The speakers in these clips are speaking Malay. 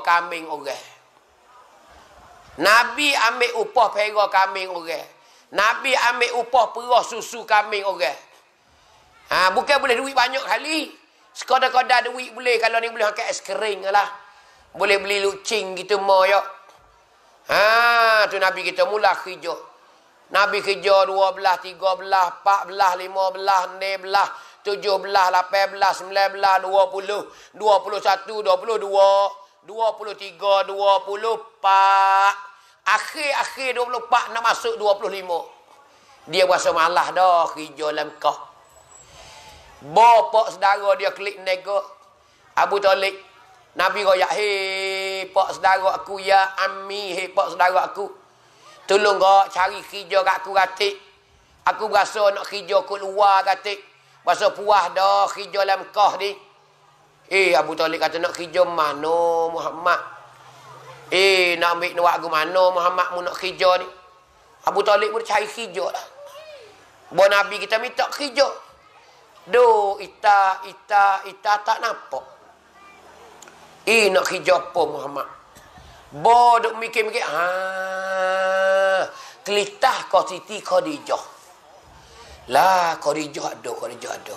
kambing orang. Nabi ambil upah pera kambing orang. Nabi ambil upah perah susu kambing orang. Ha, bukan boleh duit banyak kali. Sekadar-kadar duit boleh kalau ni boleh angkat es kering lah. Boleh beli lucing gitu mah ya. Ha, tu Nabi kita mula kerja. Nabi kerja dua belah, tiga belah, empat belah, lima belah, enam belah, tujuh belah, lapan belah, sembilan belah, dua puluh, dua puluh satu, dua puluh dua. 23, 24. Akhir-akhir 24 nak masuk 25. Dia rasa malah dah kerja dalam kau. Bapak saudara dia klik nego. Abu Talib. Nabi kata, hei pak saudara aku ya ami, hei pak saudara aku. Tolong kau cari kerja kat aku ratik. Aku rasa nak kerja keluar ratik. Rasa puas dah kerja dalam kau ni. Eh Abu Talib kata nak kerja mana Muhammad? Eh nak ambil nak aku mana Muhammad mu nak kerja ni? Abu Talib pun cari kerja lah. Buat Nabi kita minta kerja. Do ita ita ita tak nampak. Eh nak kerja apa Muhammad? Bo duk mikir-mikir Ah, kelitah kau titi Khadijah. Lah kau Khadijah kau Khadijah ada.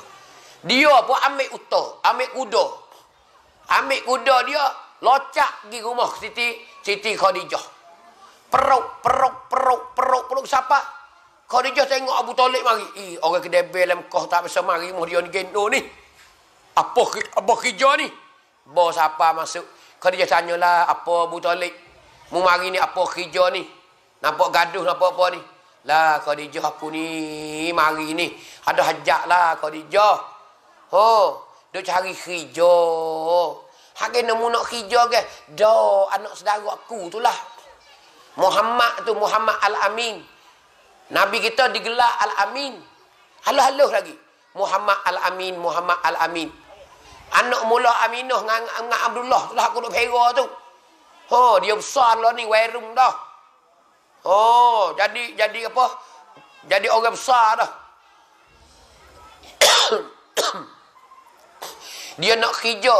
Dia pun ambil utah, ambil udah. Ambil kuda dia, locak pergi rumah Siti Siti Khadijah. Peruk, peruk, peruk, peruk, peruk siapa? Khadijah tengok Abu Talib mari. Eh, orang kedai belam kau tak bisa mari rumah dia ni gendong ni. Apa apa kerja ni? Bo siapa masuk? Khadijah tanyalah apa Abu Talib? Mu mari ni apa kerja ni? Nampak gaduh nampak apa ni? Lah Khadijah aku ni mari ni. Ada hajat lah Khadijah. Oh, dia cari hijau. Hari nemu nak hijau ke? Dah, anak saudara aku tu lah. Muhammad tu, Muhammad Al-Amin. Nabi kita digelar Al-Amin. Halus-halus lagi. Muhammad Al-Amin, Muhammad Al-Amin. Anak mula Aminah dengan, dengan Abdullah tu aku nak pera tu. oh, dia besar lah ni, warung dah. Oh, jadi jadi apa? Jadi orang besar dah. Dia nak kerja.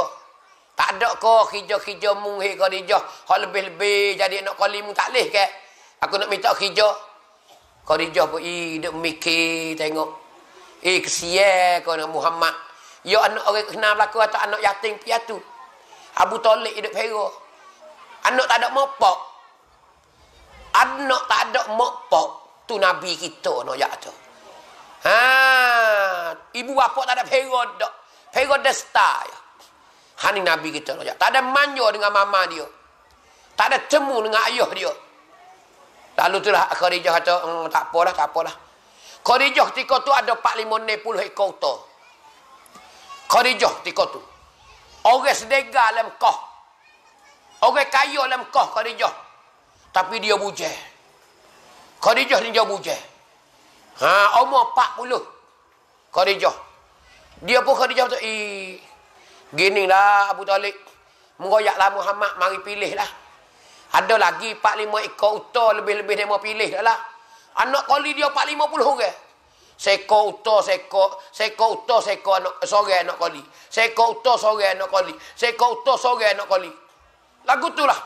Tak ada ke kerja-kerja mung hek kerja. Hak lebih-lebih jadi nak kali mung tak leh ke. Aku nak minta kerja. Kerja pun i duk mikir tengok. Eh kesian kau nak Muhammad. Ya anak orang kenal berlaku atau anak yatim piatu. Abu Talib hidup pera. Anak tak ada mopok. Anak tak ada mopok. Tu Nabi kita nak no, yak tu. Ha, ibu bapa tak ada pera dak. Pegodesta. Hani Nabi kita. Tak ada manjo dengan mama dia. Tak ada temu dengan ayah dia. Lalu tu lah Khadijah kata, mmm, tak apalah, tak apalah. Khadijah tika tu ada 4, 5, 60 ekor tu. Khadijah tika tu. Orang sedega dalam kau. Orang kaya dalam kau Khadijah. Tapi dia buje. Khadijah ni dia buje. Ha, umur 40. Khadijah. Dia pun Khadijah macam, eh, gini lah Abu Talib. lah Muhammad, mari pilih lah. Ada lagi 4-5 ekor utah lebih-lebih dia mau pilih lah. Anak koli dia 4-50 orang. Sekor utah, seko, seko, utah, sekor anak, sore anak kali. Sekor utah, sore anak koli. Sekor utah, sore anak koli. Lagu tu lah.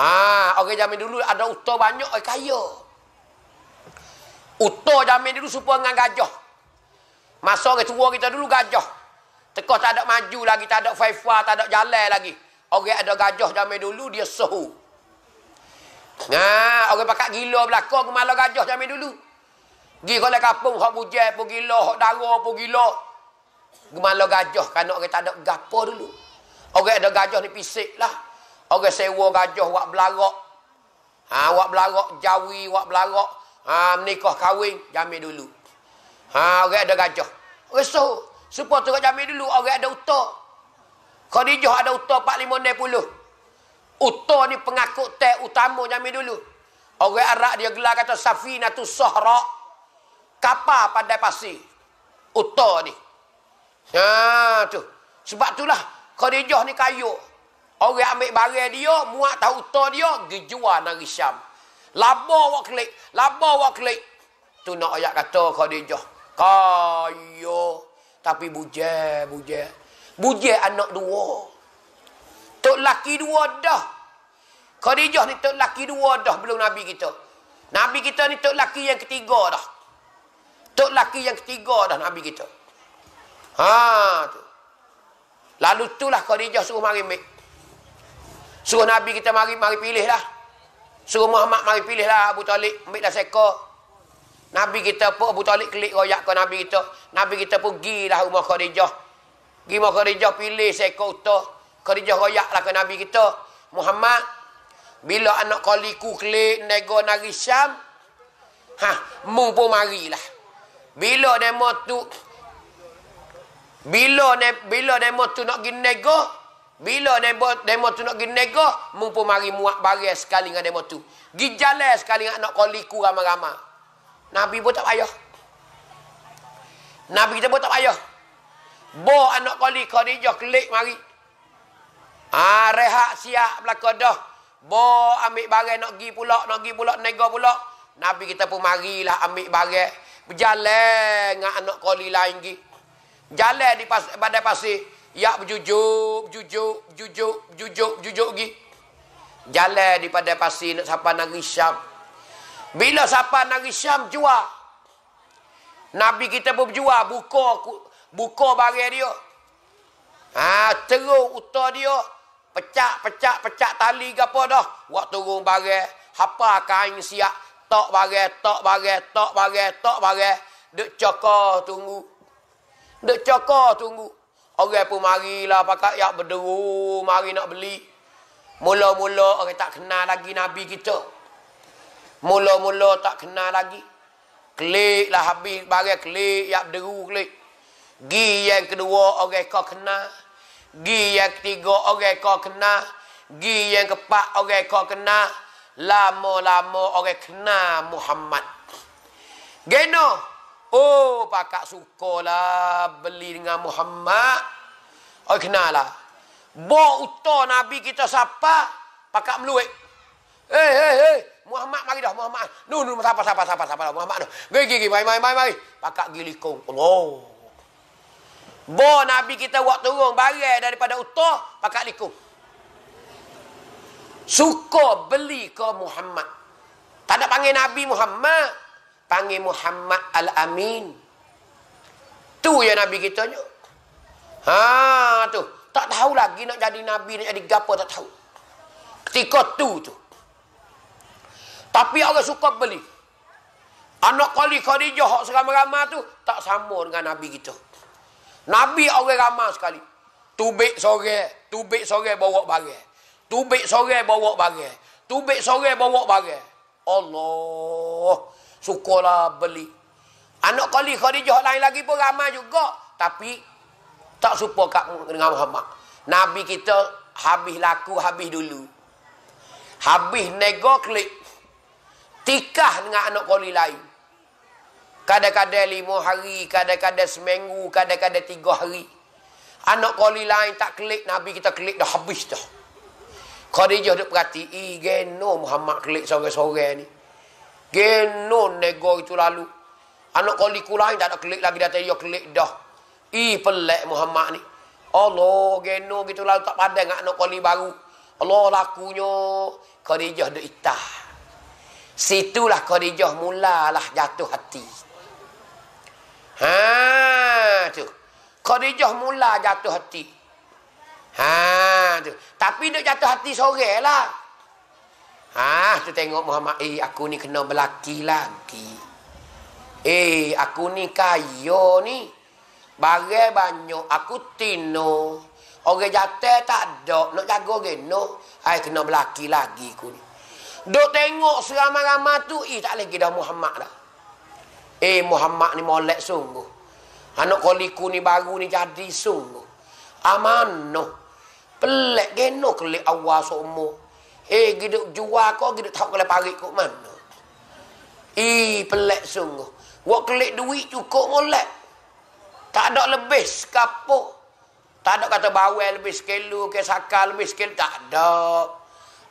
Ha, orang zaman dulu ada utah banyak, orang kaya. Utah zaman dulu supaya dengan gajah. Masa orang tua kita dulu gajah. Tekah tak ada maju lagi, tak ada faifa, tak ada jalan lagi. Orang ada gajah zaman dulu dia sehu. Nah, ha, orang pakai gila belakang malah gajah zaman dulu. Gi kalau kampung hok bujai pun gila, hok dara pun gila. Gemala gajah kan orang tak ada gapo dulu. Orang ada gajah ni pisiklah. Orang sewa gajah wak belarak. Ha wak belarak jawi, wak belarak. Ha menikah kahwin zaman dulu. Ha orang ada gajah. Resoh. Supa tu jamin dulu orang ada uta. Khadijah ada uta 4 puluh. Uta ni pengakut teh utama jamin dulu. Orang Arab dia gelar kata Safinatus Sahra. Kapal pandai pasir. Uta ni. Ha tu. Sebab itulah Khadijah ni kayu. Orang ambil barang dia, muat tahu uta dia, dijual nari syam. Labar wak klik, labar wak klik. Tu nak ayat kata Khadijah kaya tapi buje buje buje anak dua tok laki dua dah Khadijah ni tok laki dua dah belum nabi kita nabi kita ni tok laki yang ketiga dah tok laki yang ketiga dah nabi kita ha tu lalu itulah Khadijah suruh mari mik suruh nabi kita mari mari pilih lah suruh Muhammad mari pilih lah Abu Talib ambil lah seekor Nabi kita pun Abu Talib klik royak ke Nabi kita. Nabi kita pun gilah rumah Khadijah. Pergi rumah Khadijah pilih seekor uta. Khadijah royak lah ke Nabi kita. Muhammad. Bila anak kaliku klik nego nari syam. Ha, mu pun marilah. Bila demo tu bila ne, bila demo tu nak gin nego, bila demo demo tu nak gin nego, mu mari muak bare sekali dengan demo tu. Gi sekali dengan anak kaliku ramai-ramai. Nabi pun tak payah. Nabi kita pun tak payah. Bo anak kali Khadijah kelik mari. Ah ha, rehat siap belaka dah. Bo ambil barang nak pergi pula, nak pergi pula nego pula. Nabi kita pun marilah ambil barang. Berjalan dengan anak kali lain gi. Jalan di pas badai pasir. Ya berjujuk, jujuk, jujuk, jujuk, jujuk gi. Jalan di badai pasir nak sampai nak risyap. Bila siapa nari Syam jua. Nabi kita pun jua buka buka barang dia. Ha terus utah dia pecah-pecah pecah tali ke apa dah. Wak turun barang, apa kain siap, tok barang, tok barang, tok barang, tok barang. Dek cokor tunggu. Dek cokor tunggu. Orang pun marilah pakak yak berderu, mari nak beli. Mula-mula orang tak kenal lagi Nabi kita. Mula-mula tak kenal lagi. Klik lah habis barang klik. Yap deru klik. Gi yang kedua orang kau kenal. Gi yang ketiga orang kau kenal. Gi yang keempat orang kau kenal. Lama-lama orang kenal Muhammad. Geno. Oh, pakak suka lah beli dengan Muhammad. Oh, kenal lah. Bawa utah Nabi kita siapa? Pakak meluik. Hei, eh, eh, hei, eh. hei. Muhammad mari dah Muhammad. Nu nu sapa sapa sapa sapa lah Muhammad tu. Gigi gigi mai mai mai mai. Pakak gili kong. Allah. Oh. Bo nabi kita buat turun barang daripada utah pakak liku. Suka beli ke Muhammad. Tak ada panggil nabi Muhammad. Panggil Muhammad Al-Amin. Tu ya nabi kita nya. Ha tu. Tak tahu lagi nak jadi nabi nak jadi gapo tak tahu. Ketika tu tu. Tapi orang suka beli. Anak kali kali hak seramai-ramai tu tak sama dengan Nabi kita. Nabi orang ramah sekali. Tubik sore, tubik sore bawa barang. Tubik sore bawa barang. Tubik sore bawa barang. Allah, sukalah beli. Anak kali kali Khadijah lain lagi pun ramah juga, tapi tak serupa kat dengan Muhammad. Nabi kita habis laku habis dulu. Habis nego klik Tikah dengan anak koli lain. Kadang-kadang lima hari, kadang-kadang seminggu, kadang-kadang tiga hari. Anak koli lain tak klik, Nabi kita klik dah habis dah. Khadijah duk perhati, ih geno Muhammad klik sore-sore ni. Geno nego itu lalu. Anak koli ku lain tak ada klik lagi, datang dia klik dah. Ih pelik Muhammad ni. Allah, geno gitu lalu tak pandai dengan anak koli baru. Allah lakunya, Khadijah duk itah. Situlah Khadijah mulalah jatuh hati. Ha tu. Khadijah mula jatuh hati. Ha tu. Tapi dia jatuh hati soranglah. Ha tu tengok Muhammad, eh aku ni kena berlaki lagi. Eh aku ni kaya ni. Barang banyak aku tino. Orang jatuh tak ada nak jaga geno. Ai kena berlaki lagi aku ni. Duk tengok seramah-ramah tu. Eh, tak lagi dah Muhammad dah. Eh, Muhammad ni molek sungguh. Anak koliku ni baru ni jadi sungguh. Amanah. Pelik geno kelik awal semua. Eh, giduk jual kau, giduk tak kelik parik kau mana. Eh, pelik sungguh. Wak kelik duit cukup molek. Tak ada lebih sekapuk. Tak ada kata bawel lebih sekilu, kesakal lebih sekilu. Tak ada.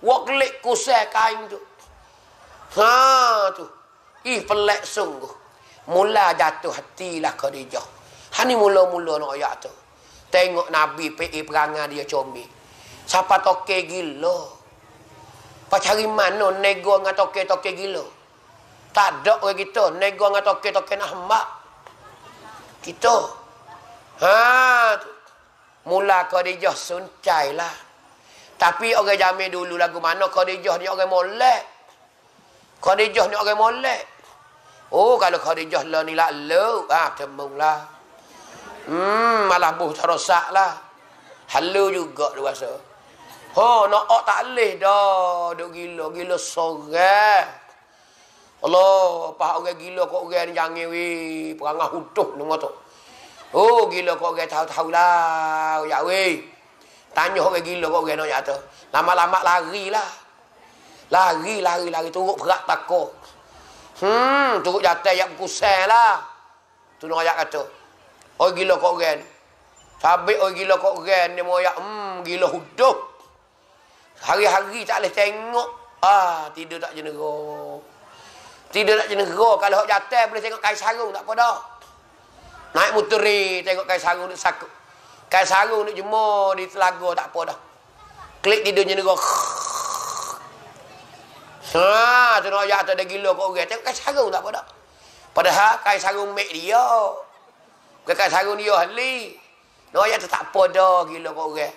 Waklik kusah kain tu. Ha tu. Ih pelak sungguh. Mula jatuh hati hatilah Khadijah. Hani mula-mula nak ayat tu. Tengok Nabi pergi perangan dia comel. Siapa toke gila. Pak cari mana nego dengan toke-toke gila. Tak ada orang kita. Nego dengan toke-toke nak hambak. Kita. Ha. Mula Khadijah suncailah. Tapi orang jamin dulu lagu mana Khadijah ni orang molek. Khadijah ni orang molek. Oh kalau Khadijah lah ni lah lo. Ah ha, temung lah. Hmm malah buh terosak lah. Halo juga tu rasa. Ho oh, nak ok tak leh dah. Duk gila gila sorang. Allah, apa orang gila kok orang ni jangan we perangah utuh nama tu. Oh gila kok orang tahu-tahu lah. Ya weh. Tanya orang gila kok orang nak tu. Lama-lama larilah. Lari, lari, lari. Turut berat takut. Hmm, turut jatuh yang kusen lah. Tu nak ayat kata. Orang gila kok orang. Sabit orang gila kok orang. Dia mengayak, hmm, gila hidup Hari-hari tak boleh tengok. Ah, tidur tak jenera. Tidur tak jenera. Kalau orang jatuh boleh tengok kain sarung. Tak apa dah. Naik muteri, tengok kain sarung. Dia sakit. Kain sarung ni jema di telaga tak apa dah. Klik dunia ni nego. Ah, ha, tu nak jatuh tu dah gila kau orang. Tengok kain sarung tak apa dah. Padahal kain sarung mek dia. Bukan kain sarung dia ahli. Nak jatuh tak apa dah gila kau orang.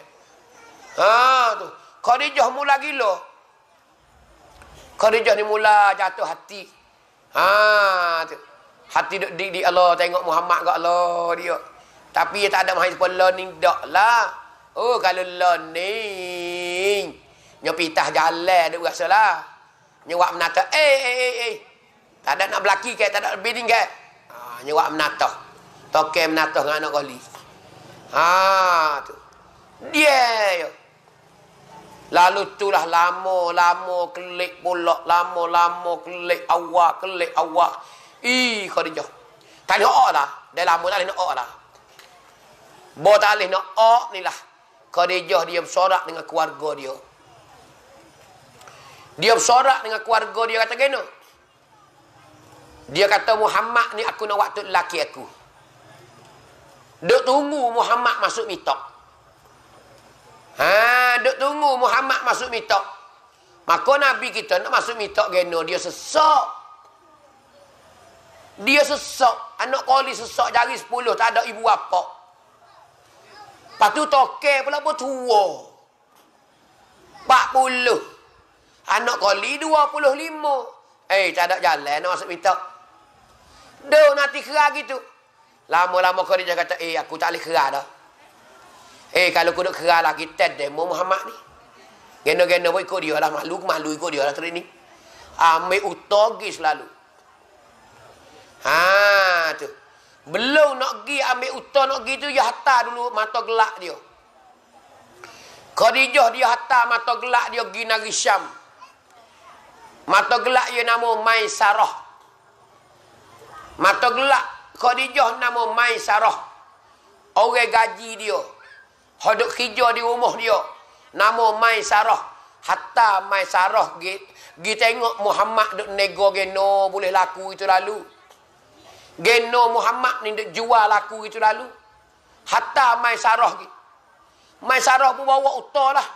Ha, tu. Khadijah mula gila. Khadijah ni mula jatuh hati. Ha, tu. Hati di, di Allah tengok Muhammad kat Allah dia. Tapi dia tak ada mahir sepuluh learning dah lah. Oh, kalau learning. Dia pitah jalan, dia berasa lah. Dia buat menata. Eh, eh, eh, eh. Tak ada nak berlaki ke, tak ada bidding ke. Ha, dia buat menata. Toke menata dengan anak kali. Ha, tu. Dia, yo. Lalu lah lama, lama, kelik pula. Lama, lama, kelik awak, kelik awak. Ih, kau dia. Tak ada lah. Dia lama tak ada lah. Bawa tak boleh nak ok ni lah. Kerejah dia bersorak dengan keluarga dia. Dia bersorak dengan keluarga dia kata kena. Dia kata Muhammad ni aku nak waktu lelaki aku. Duk tunggu Muhammad masuk mitok. Ha, duk tunggu Muhammad masuk mitok. Maka Nabi kita nak masuk mitok kena. Dia sesak. Dia sesak. Anak kali sesak jari sepuluh. Tak ada ibu apa. Lepas tu toke pula bertua. puluh, Anak koli lima, Eh, tak ada jalan nak masuk minta. Duh, nanti kerah gitu. Lama-lama kau dia kata, eh, aku tak boleh kerah dah. Eh, kalau aku nak kerah lagi, tak demo Muhammad ni. gena gena, pun ikut dia lah. Malu, malu ikut dia lah ni. Ambil utogis lalu. Ha, tu. Belum nak pergi ambil utah nak pergi tu, dia hantar dulu mata gelak dia. Khadijah dia hantar mata gelak dia pergi Nari Syam. Mata gelak dia nama Maisarah. Mata gelak Khadijah nama Maisarah. Orang gaji dia. Hidup hijau di rumah dia. Nama Maisarah. Hatta Maisarah git. tengok Muhammad duk nego geno boleh laku itu lalu. Geno Muhammad ni dek jual laku gitu lalu. Hatta mai sarah ki. Mai sarah pun bawa utah lah.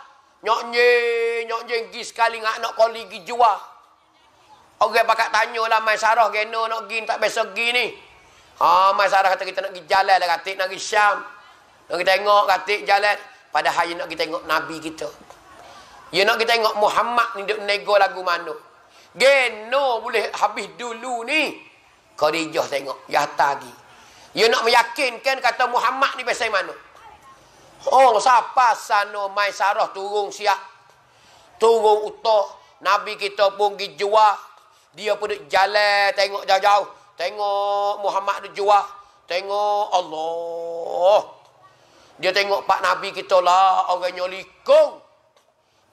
Nyok nye, nyok nye gi sekali ngak nak koli gi jual. Orang okay, pakat tanya lah mai sarah geno nak gi tak biasa gi ni. Ha, mai sarah kata kita nak gi jalan lah katik nak gi syam. Nak kita tengok katik jalan. Padahal dia nak kita tengok Nabi kita. Dia nak kita tengok Muhammad ni dek nego lagu mana. Geno boleh habis dulu ni. Korijoh tengok. Ya tagi. You nak meyakinkan kata Muhammad ni pasal mana? Oh, siapa sana mai sarah turun siap. Turun utuh. Nabi kita pun pergi jual. Dia pun duduk jalan tengok jauh-jauh. Tengok Muhammad duduk jual. Tengok Allah. Dia tengok Pak Nabi kita lah orang nyolikung.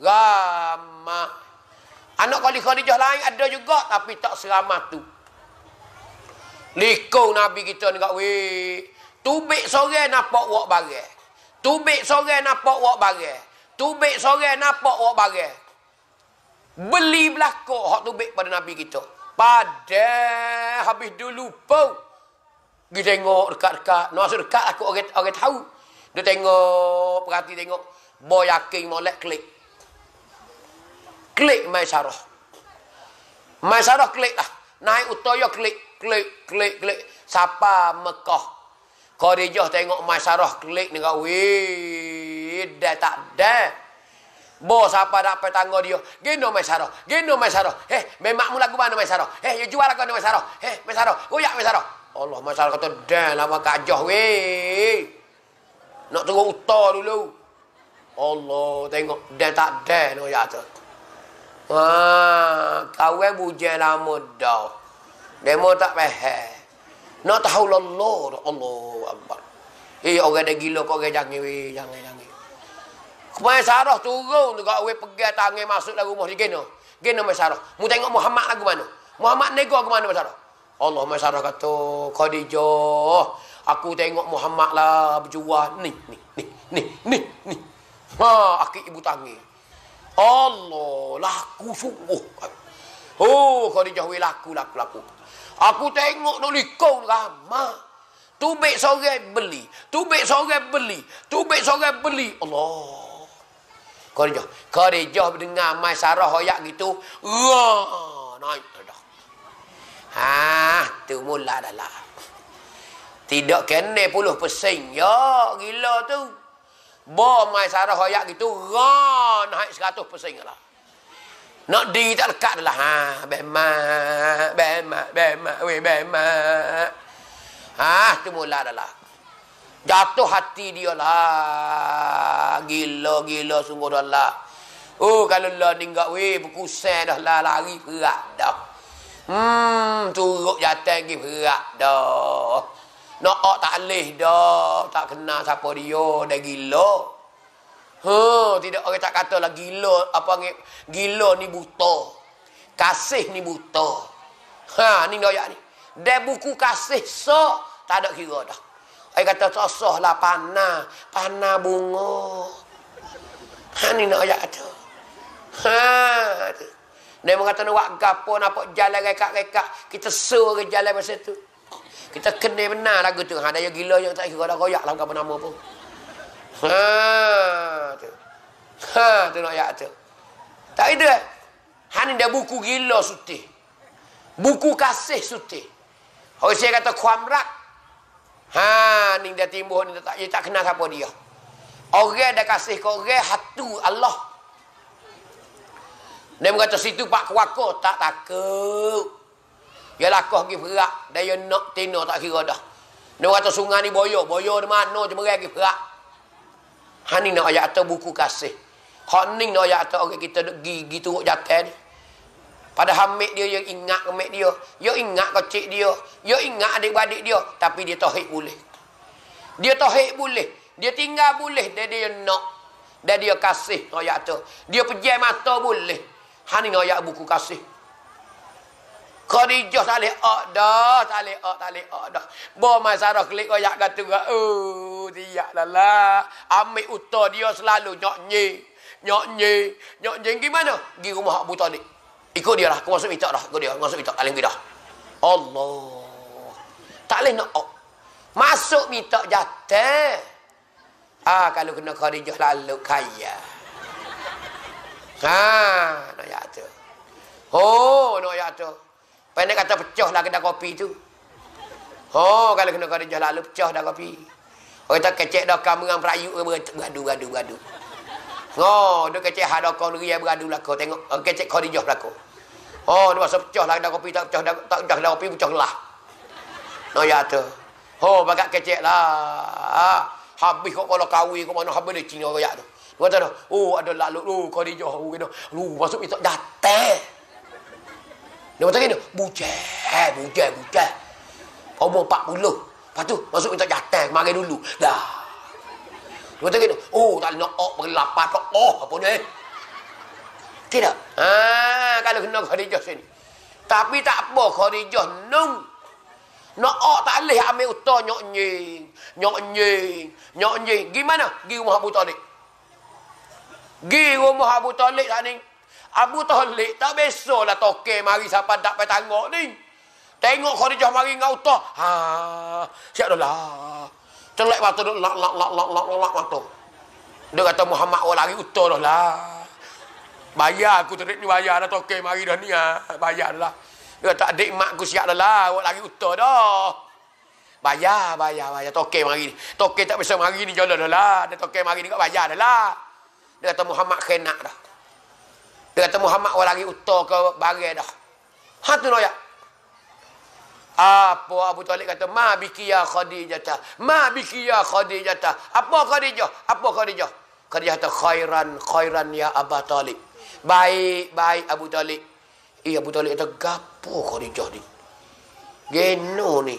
Ramah. Anak kali Khadijah lain ada juga tapi tak seramah tu. Nikung Nabi kita ni kat weh. Tubik sore nampak wak barang. Tubik sore nampak wak barang. Tubik sore nampak wak barang. Beli belako hak tubik pada Nabi kita. Pada habis dulu pun. Dia tengok dekat-dekat. Nak no, dekat aku orang, orang tahu. Dia tengok, perhati tengok. Boy yakin molek klik. Klik main syarah. Main syarah klik lah. Naik utaya klik klik klik klik siapa Mekah Khadijah tengok Maisarah klik ni kau dah tak dah Bo siapa dak pe tanggo dia? Gino Maisarah, Gino Maisarah. Heh, mula lagu mana Maisarah? Heh, yo ya jual lagu Maisarah. Heh, Maisarah, goyak Maisarah. Allah Maisarah kata dah lama kak jauh we. Nak tunggu uta dulu. Allah tengok dah tak dah no ya tu. Ah, kau we bujel lama dah. Demo tak pehek. Nak tahu Allah. Allah Akbar. Eh, orang dah gila kau orang jangit. Jangit, jangit. Kemudian Sarah turun. Kau orang pergi tangan masuk dalam rumah. Gino. Gino, Mas Sarah. Mu tengok Muhammad lagu mana. Muhammad nego aku mana, Mas Sarah. Allah, Mas Sarah kata. Kau dijauh. Aku tengok Muhammad lah berjuah. Ni, ni, ni, ni, ni, ni. Ha, akik ibu tangi. Allah, laku sungguh. Oh, kau dijauhi laku, laku, laku. Aku tengok tu ni kau ramah. Tubik sorang beli. Tubik sorang beli. Tubik sorang beli. Allah. Kerja. Kerja dengar mai sarah hoyak gitu. Wah. Naik. Ha, tu mula dah lah. Tidak kena puluh pesing. Ya, gila tu. Bawa mai sarah hoyak gitu. Wah. Naik seratus pesing lah. Nak di tak lekat adalah ha bema bema bema weh bema. Ha tu mula adalah. Jatuh hati dia lah. Gila gila sungguh dah lah. Oh kalau lah ninggak weh berkusai dah lah lari perak dah. Hmm turuk jatuh lagi perak dah. Nak tak leh dah. Tak kenal siapa dia dah gila. Ha, tidak orang tak kata lah gila apa ni gila ni buta. Kasih ni buta. Ha, ni doya ni. Dia buku kasih so tak ada kira dah. Ai kata sosoh lah panah, panah bunga. Ha ni nak ayat tu. Ha. Dia mengata nak buat gapo nak jalan rekat-rekat. Kita suruh ke jalan masa tu. Kita kena benar lagu tu. Ha dia gila yang tak kira dah royak lah apa nama pun. Ha tu. Ha tu nak ayat tu. Tak ada. Hani dia buku gila Suti, Buku kasih Suti. Hoi saya kata kuamrak. Ha ni dia timbuh ni dia tak dia tak kenal siapa dia. Orang dah kasih kau orang hatu Allah. Dia berkata situ pak kuaka tak takut. Dia lakuh pergi perak. Dia nak tino tak kira dah. Dia berkata sungai ni boyo. Boyo di mana je merah pergi perak. Ha ni nak ayat atau buku kasih. Ha ni nak ayat atau orang kita duk gi gi turuk ni. Pada hamik dia yang ingat hamik dia. Dia ingat kecik dia. Dia ingat adik-adik dia. Tapi dia tohik boleh. Dia tohik boleh. Dia tinggal boleh. Dia dia nak. Dia dia kasih. Dia pejam mata boleh. Ha ni nak ayat buku kasih. Kharijah tak boleh ak dah. Tak boleh ak, tak ak dah. Bawa masyarakat klik kau yang kata Oh, tiap lah lah. Ambil utah dia selalu nyoknyi. Nyoknyi. Nyoknyi gimana? Di rumah hak buta ni. Ikut dia lah. Kau masuk minta dah. Ikut dia. Kau masuk minta. Tak boleh dah. Allah. Tak boleh nak ak. Masuk minta jatuh. Ah, kalau kena kharijah lalu kaya. Haa. Nak jatuh. Oh, nak jatuh. Pandai kata pecah lah kedai kopi tu. Oh, kalau kena kena jalan lalu pecah dah kopi. Orang tak kecek dah kamu dengan perayu beradu beradu beradu. Oh, dia kecek hak dokong negeri yang beradu lah kau tengok. Oh, kecek kau dijah lah kau. Oh, dia masa pecah lah kedai kopi tak pecah dah tak pecah dah kopi pecah lah. No oh, ya tu. Oh, bagak kecek lah. Ah, habis kau kalau kawin kau mana habis dia cina orang ya tu. Dia kata oh ada lalu, oh kau dijah. Oh, kena. oh masuk itu datang. Dia macam ni, bujeh, bujeh. bucah. Umur 40. Lepas tu, masuk minta jatah kemarin dulu. Dah. Dia macam ni, oh, tak nak ok, pergi lapar kok. Oh, apa ni? Eh? Tidak. Ah, ha, kalau kena Khadijah sini. Tapi tak apa Khadijah, nung. Nak ok tak boleh ambil utah nyok nying. Nyok nying. Nyok nying. Gimana? Gimana? Gimana? Gimana? Gimana? Gimana? Gimana? Gimana? Gimana? Gimana? Gimana? Abu Talib tak besolah toke mari siapa tak pay tangok ni. Tengok Khadijah mari ngau utah. Ha, siap dah lah. Celak waktu duk lak lak lak lak lak lak batu. Dia kata Muhammad oh lari utah dah lah. Bayar aku tadi ni bayar dah toke mari dah ni ah. Bayar dah lah. Dia kata adik mak aku siap dah lah. Awak lari utah dah. Bayar, bayar, bayar. Toke mari ni. Toke tak bisa mari ni jalan dah lah. Dia toke mari ni kat bayar dah lah. Dia kata Muhammad khenak dah. Dia kata Muhammad orang lagi utar ke bagai dah. Ha tu noyak. Apa Abu Talib kata, "Ma biki ya Khadijah? Ma biki ya Khadijah? Apa Khadijah? Apa Khadijah?" Khadijah kata, "Khairan, khairan ya Abu Talib." Baik, baik Abu Talib. Eh Abu Talib kata, "Gapo Khadijah ni?" Geno ni.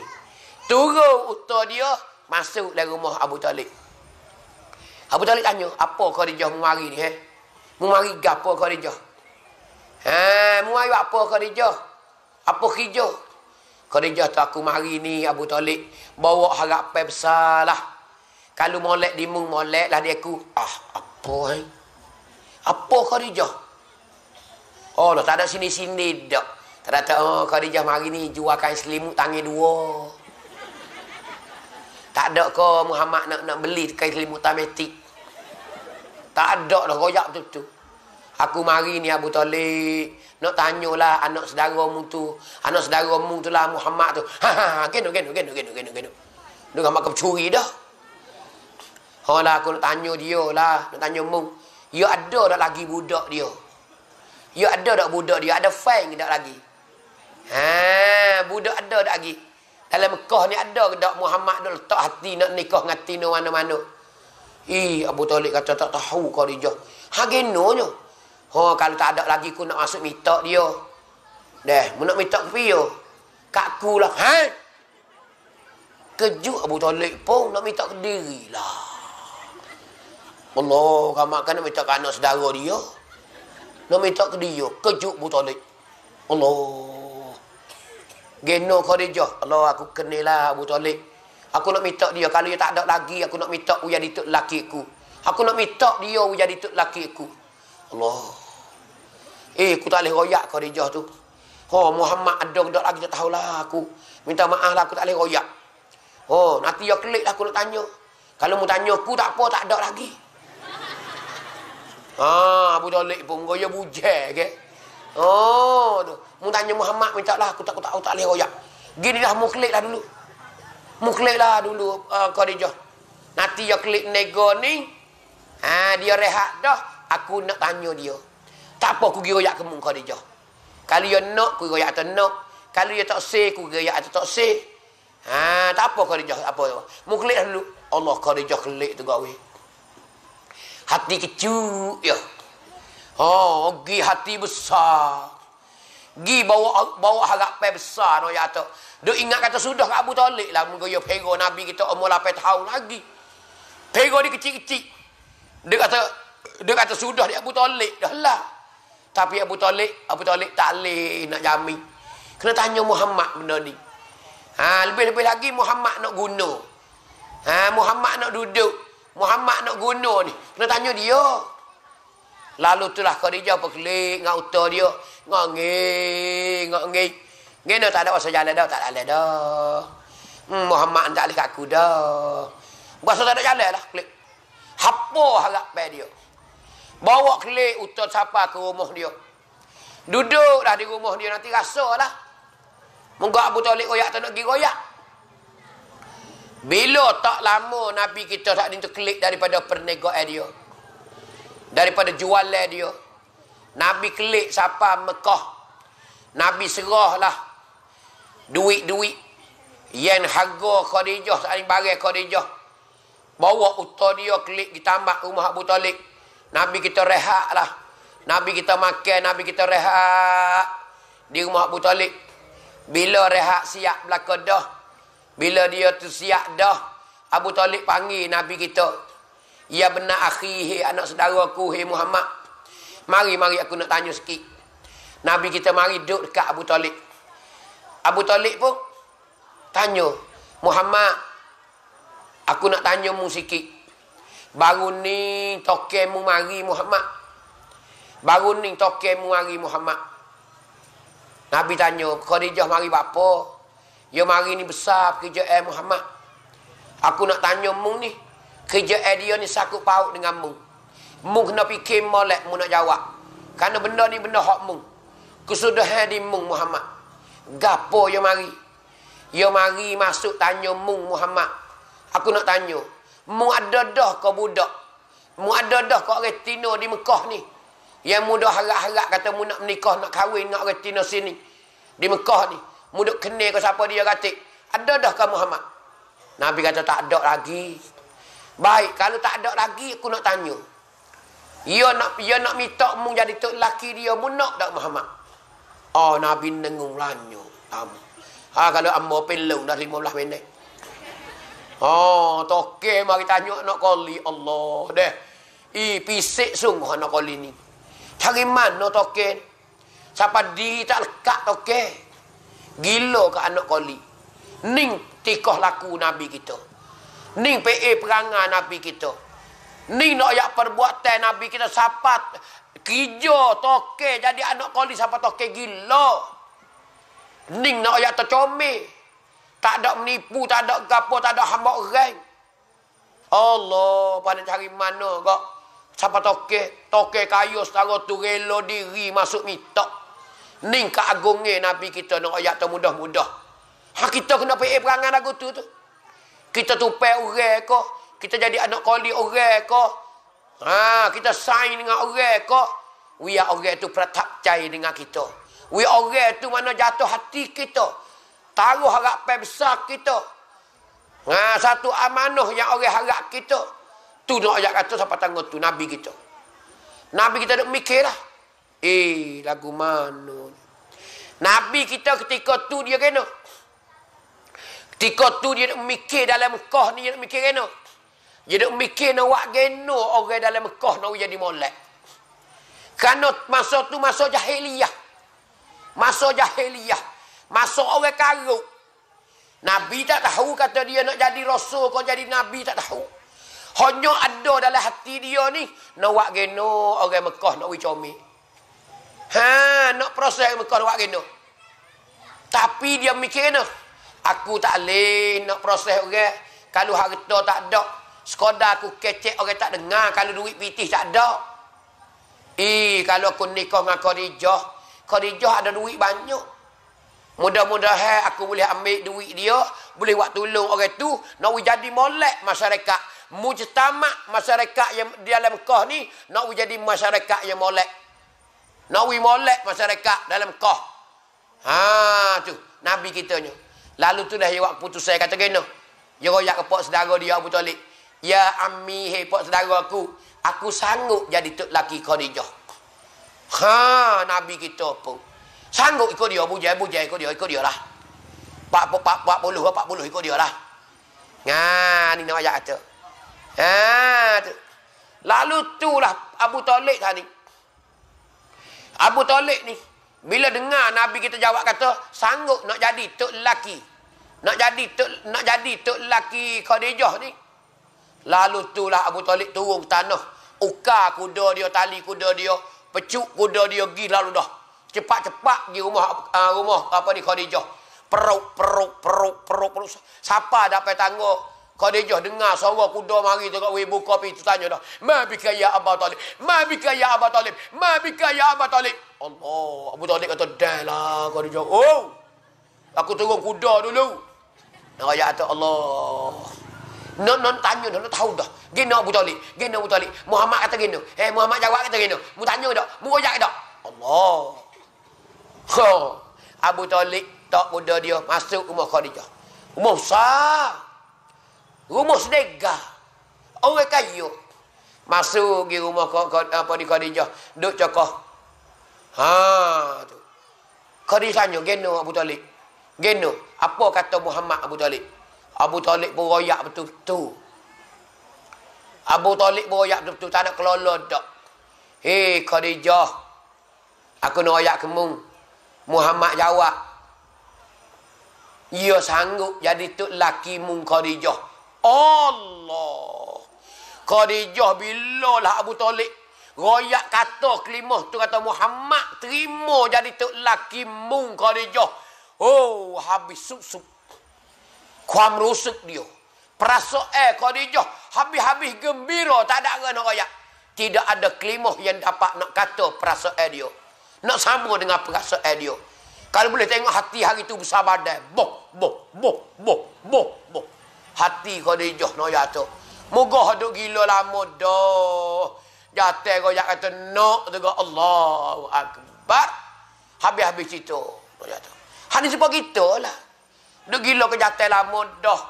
Turun utar dia masuk dalam rumah Abu Talib. Abu Talib tanya, "Apa Khadijah mu mari ni?" Eh? Mu mari gapo Khadijah? Ha, eh, muai buat apa Khadijah? Apa kerja? Khadijah tu aku mari ni Abu Talib bawa harapan besarlah. Kalau molek di mung lah dia ku Ah, apa hai? Eh? Apa Khadijah? Oh, lah, tak ada sini-sini dak. Tak ada oh, Khadijah mari ni jualkan selimut tangi dua. Tak ada ke Muhammad nak nak beli kain selimut tamatik. Tak ada dah royak tu tu. Aku mari ni Abu Talib. Nak tanyalah anak saudara mu tu. Anak saudara mu tu lah Muhammad tu. Ha ha ha. Gendu, gendu, gendu, gendu, gendu, gendu. Dia gambar kecuri dah. Oh lah, aku nak tanya dia lah. Nak tanya mu. Ya ada tak lagi budak dia? Ya ada tak budak dia? Ada fang tak lagi? Ha, budak ada tak lagi? Dalam Mekah ni ada ke tak Muhammad tu letak hati nak nikah dengan Tino mana-mana? Ih, Abu Talib kata tak tahu kau dia. Ha, genonya. No, Ho kalau tak ada lagi ku nak masuk mitok dia. Deh, mu nak minta kopi yo. Kak ku lah. Ha? Kejut Abu Talib pun nak mitok ke diri lah. Allah, kamu makan nak mitok ke anak saudara dia. Nak mitok ke dia. Kejut Abu Talib. Allah. Geno Khadija. Allah, aku kenilah Abu Talib. Aku nak mitok dia. Kalau dia tak ada lagi, aku nak mitok uya ditut lelaki ku. Aku nak mitok dia uya ditut lelaki ku. Allah. Eh, aku tak boleh royak Khadijah tu. Oh, Muhammad ada budak lagi tak tahulah aku. Minta maaf lah aku tak boleh royak. Oh, nanti dia klik lah aku nak tanya. Kalau mu tanya aku tak apa, tak ada lagi. Ah, Abu Dalik pun goyah bujek ke. Oh, tu. Mu tanya Muhammad minta lah aku tak aku tak tahu tak boleh royak. Gini dah mu klik lah dulu. Mu klik lah dulu uh, eh, Khadijah. Nanti dia klik nego ni. Ah dia rehat dah aku nak tanya dia. Tak apa aku geroyak ke muka dia. Kalau dia nak, aku geroyak atau nak. Kalau dia tak say, aku geroyak atau tak say. Ha, tak apa kau dia. Apa, apa. Muklik dulu. Allah kau dia kelik tu kau. Hati kecil. Ya. Oh, gi hati besar. Gi bawa bawa harap besar. No, ya, tu. Dia ingat kata sudah Abu Talib lah. Mungkin dia pegang Nabi kita umur 8 tahun lagi. Pegang dia kecil-kecil. Dia kata, dia kata sudah dia Abu Talib dah lah. Tapi Abu Talib, Abu Talib tak leh nak jami. Kena tanya Muhammad benda ni. Ha, lebih-lebih lagi Muhammad nak guna. Ha, Muhammad nak duduk. Muhammad nak guna ni. Kena tanya dia. Lalu itulah Khadijah berkelik dengan utah dia. Ngangi, ngangi. Ngena tak ada pasal jalan dah, tak ada jalan dah. Hmm, Muhammad tak ada kaku dah. Pasal tak ada jalan lah, klik. hapo harap pada dia. Bawa kelik utut sapa ke rumah dia. Duduklah di rumah dia nanti rasalah. Moga Abu Talib royak tak nak pergi royak. Bila tak lama Nabi kita tak ada kelik daripada perniagaan dia. Daripada jualan dia. Nabi kelik sapa Mekah. Nabi serahlah duit-duit yang harga Khadijah tak ada barang Khadijah. Bawa utah dia kelik ditambah rumah Abu Talib. Nabi kita rehat lah. Nabi kita makan, Nabi kita rehat. Di rumah Abu Talib. Bila rehat siap belaka dah. Bila dia tu siap dah. Abu Talib panggil Nabi kita. Ya benar akhi, hei anak saudara aku, hei Muhammad. Mari, mari aku nak tanya sikit. Nabi kita mari duduk dekat Abu Talib. Abu Talib pun tanya. Muhammad, aku nak tanya mu sikit. Baru ni tokemu mari Muhammad. Baru ni tokemu mari Muhammad. Nabi tanya, Khadijah mari bapa? Ya mari ni besar kerja eh Muhammad. Aku nak tanya mu ni. Kerja eh dia ni sakut paut dengan mu. Mu kena fikir molek mu nak jawab. Karena benda ni benda hak mu. Kesudahan di mu Muhammad. Gapo ya mari? Ya mari masuk tanya mu Muhammad. Aku nak tanya muadadah ke budak muadadah ke orang tino di Mekah ni yang muda harap-harap kata mu nak menikah nak kahwin dengan orang tino sini di Mekah ni muduk kenal ke siapa dia katik ada dah ke Muhammad Nabi kata tak ada lagi baik kalau tak ada lagi aku nak tanya ia ya nak ia ya nak minta mu jadi tok laki dia mu nak tak Muhammad oh Nabi nengung lanyo ah ha, kalau ambo pelung dah 15 minit Oh, toke mari tanya nak koli Allah deh. I pisik sungguh nak koli ni. Cari mana toke? Siapa di tak lekat toke? Gila ke anak koli? Ning tikah laku Nabi kita. Ning PA perangai Nabi kita. Ning nak yak perbuatan Nabi kita sapat. Kijo toke jadi anak koli siapa toke gila. Ning nak yak tercomel. Tak ada menipu, tak ada gapo, tak ada hamba orang. Allah, pada cari mana kok? Siapa toke? Toke kayu setara tu relo diri masuk mitok. Ni ke agungnya Nabi kita nak ayat tu mudah-mudah. Ha, kita kena pergi perangan aku tu tu. Kita tupai orang kok. Kita jadi anak koli orang kok. Ha, kita sign dengan orang kok. We are orang tu pratak cahaya dengan kita. We are orang tu mana jatuh hati kita taruh harapan besar kita. Ha, satu amanah yang orang harap kita. Tu nak ajak kata siapa tangga tu Nabi kita. Nabi kita nak mikir Eh, lagu mana Nabi kita ketika tu dia kena. Ketika tu dia nak mikir dalam kau ni, dia nak mikir kena. Dia nak mikir nak buat kena orang dalam kau nak jadi molek. Kerana masa tu masa jahiliyah. Masa jahiliyah. Masuk orang karuk. Nabi tak tahu kata dia nak jadi rasul. Kau jadi Nabi tak tahu. Hanya ada dalam hati dia ni. Nak buat geno orang Mekah nak pergi comel. Ha, nak proses orang Mekah nak buat geno. Tapi dia mikir ni. Aku tak boleh nak proses orang. Kalau harta tak ada. Sekodah aku kecek orang tak dengar. Kalau duit pitih tak ada. Eh, kalau aku nikah dengan Khadijah. Khadijah ada duit banyak. Mudah-mudahan aku boleh ambil duit dia, boleh buat tolong orang tu, nak jadi molek masyarakat. Mujtama masyarakat yang di dalam kah ni, nak jadi masyarakat yang molek. Nak wi molek masyarakat dalam kah. Ha tu, nabi kita ni. Lalu tu dah dia buat putusan kata kena. Ya royak kepok saudara dia Abu Talib. Ya ammi hei pok saudara aku, aku sanggup jadi tok laki Khadijah. Ha nabi kita pun. Sanggup ikut dia, bujai, bujai ikut dia, ikut dia lah. Pak pak pak puluh, pak puluh ikut dia lah. Nah, ni nak ajak kata. Nah, tu. Lalu tu lah Abu Talib tadi. Abu Talib ni, bila dengar Nabi kita jawab kata, sanggup nak jadi tok lelaki. Nak jadi tok nak jadi tok lelaki Khadijah ni. Lalu tu lah Abu Talib turun ke tanah. Ukar kuda dia, tali kuda dia. Pecuk kuda dia, gih lalu dah cepat-cepat di rumah uh, rumah apa ni Khadijah. Peruk peruk peruk peruk peruk. Siapa ada dapat tangga Khadijah dengar suara kuda mari tu kat buka tu tanya dah. Ma bika ya Abu Talib? Ma bika ya Abu Talib? Ma bika ya Abu Talib? Allah, Abu Talib kata dah lah Khadijah. Oh. Aku turun kuda dulu. Raja kata Allah. Non non tanya dah, non tahu dah. Gina Abu Talib, gina Abu Talib. Muhammad kata gina. Eh Muhammad jawab kata gina. Mu tanya dah, mu rojak dah. Allah. Ha. Abu Talib tak muda dia masuk rumah Khadijah. Rumah besar. Rumah sedega. Orang kaya. Masuk pergi rumah apa di Khadijah. duk cokoh. Ha. Tu. Khadijah tanya, geno Abu Talib. Geno. Apa kata Muhammad Abu Talib? Abu Talib beroyak betul-betul. Abu Talib beroyak betul-betul. Tak nak kelola tak. Hei Khadijah. Aku nak oyak kemung. Muhammad jawab. Ia sanggup jadi tu tuk lakimu Khadijah. Allah. Khadijah bila lah Abu Talib. Royak kata kelimah tu kata Muhammad terima jadi tuk lakimu Khadijah. Oh habis susuk, sup Kuam rusuk dia. Perasa eh Khadijah. Habis-habis gembira tak ada orang nak royak. Tidak ada kelimah yang dapat nak kata perasa eh dia. Nak sama dengan perasaan dia. Kalau boleh tengok hati hari tu besar badan. Boh, boh, boh, boh, boh, boh. Hati kau dia jauh nak ya, jatuh. Moga hadut gila lama dah. Jatuh kau yang kata nak juga Allah Akbar. Habis-habis cerita. Ya, nak jatuh. Hari sebab kita lah. Duk gila ke jatuh lama dah.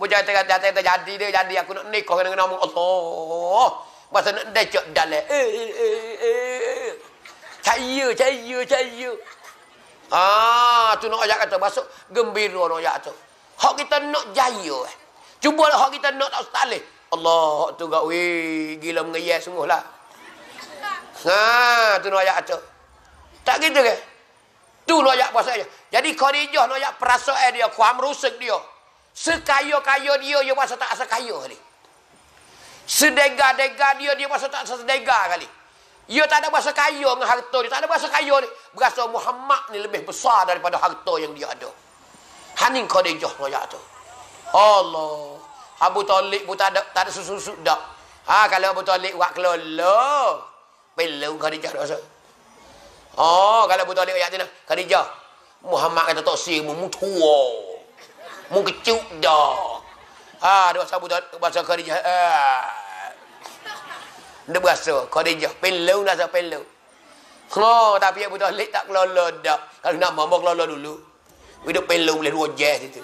Bujang kata kata kata jadi dia jadi aku nak nikah dengan nama Allah. Masa nak dia cak dalam. Eh, eh, eh, eh. eh, eh. Saya, saya, saya. Ah, tu nak ajak kata masuk gembira nak ajak tu. Hak kita nak jaya. Eh. Cuba hak kita nak tak salih. Allah, hak tu gak weh gila semua lah. Ha, tu nak ajak tu. Tak gitu ke? Tu nak ajak puasa aja. Jadi Khadijah nak ajak perasaan dia, kuam rusak dia. Sekaya-kaya dia, dia masa tak sekaya kali. Sedega-dega dia, dia masa tak sedega kali. Ia ya, tak ada berasa kaya dengan harta dia. Tak ada berasa kaya ni. Berasa Muhammad ni lebih besar daripada harta yang dia ada. Haning Khadijah raya tu. Allah. Abu Talib pun tak ada, tak ada susu-susu dah. Ha, kalau Abu Talib buat kelola. Pelu Khadijah rasa. Oh, kalau Abu Talib ayat tu nak. Khadijah. Muhammad kata tak sih. Mu tua. Mu kecuk dah. Ha, dia rasa Abu Talib. Bahasa Khadijah. Ha. Eh. Dia berasa Khadijah Pelu rasa lah, pelu Oh tapi Abu Talib tak kelola dah Kalau nak mama kelola dulu Hidup pelu boleh dua jazz itu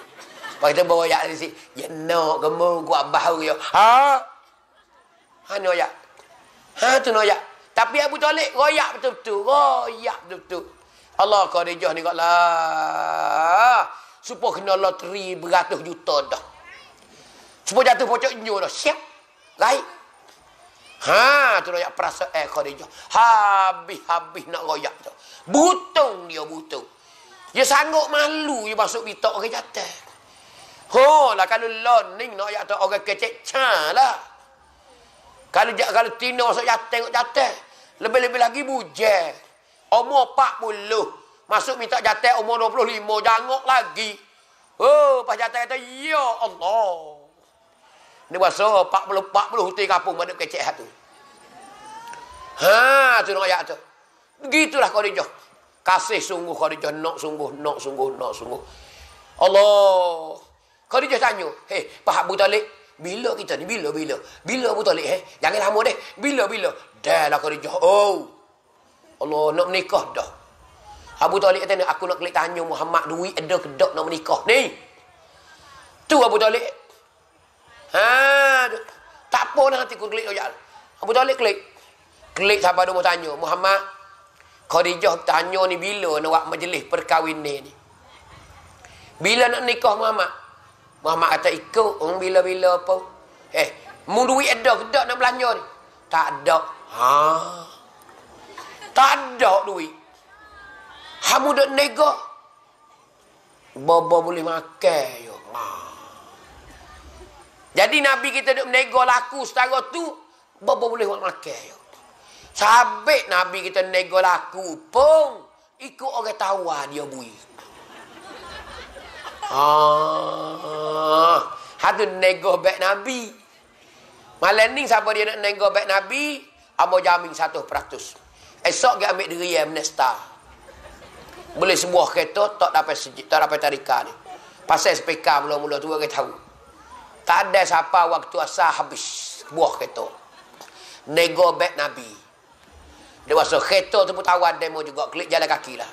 Lepas kita bawa ayat si. Ya nak kamu ku abah ya Ha Ha ni ayat Ha tu ni ayat Tapi Abu Talib royak betul-betul Royak betul-betul Allah jauh ni lah. Supaya kena loteri beratus juta dah Supaya jatuh pocok nyur dah Siap Right Ha, tu royak perasa eh Khadijah. Habis-habis nak royak tu. Butung dia butung. Dia sanggup malu dia masuk bitok orang jatuh. Ho, lah kalau learning nak royak tu orang kecil lah. Kalau jak kalau tino masuk jatuh tengok jatuh. Lebih-lebih lagi bujel. Umur 40. Masuk minta jatuh umur 25. Jangok lagi. Oh, pas jatuh kata, Ya Allah. Dia berasa 40 40 hutan Kapung pada kecek satu. Ha, tu nak ayat tu. Begitulah Khadijah. Kasih sungguh Khadijah nak sungguh, nak sungguh, nak sungguh. Allah. Khadijah tanya, "Hei, Pak Abu Talib, bila kita ni? Bila bila? Bila Abu Talib eh? Jangan lama deh. Bila bila? Dah lah Khadijah. Oh. Allah nak menikah dah. Abu Talib kata ni, aku nak kelik tanya Muhammad duit ada ke nak menikah ni? Tu Abu Talib Ha, tak apa lah nanti aku klik saja. Abu Talib klik. Klik sampai dia bertanya. Muhammad, Khadijah tanya ni bila nak buat majlis perkahwin ni, Bila nak nikah Muhammad? Muhammad kata ikut. Um, bila-bila apa? Eh, mu ada ke tak nak belanja ni? Tak ada. Ha. Tak ada duit. Hamu dah nego. boleh makan. Ya. Ha. Jadi Nabi kita duduk menegur laku setara tu. Bapa boleh orang makan. Sabit Nabi kita menegur laku pun. Ikut orang tawa dia bui. Ah, Hatu nego baik Nabi. Malam ni siapa dia nak nego baik Nabi. Abah jamin satu peratus. Esok dia ambil diri yang menesta. Boleh sebuah kereta tak dapat, tak dapat tarikan. ni. Pasal SPK mula-mula tu orang tahu. Tak ada siapa waktu asal habis buah kereta. Nego bet Nabi. Dia rasa kereta tu pun tawan demo juga. Klik jalan kaki lah.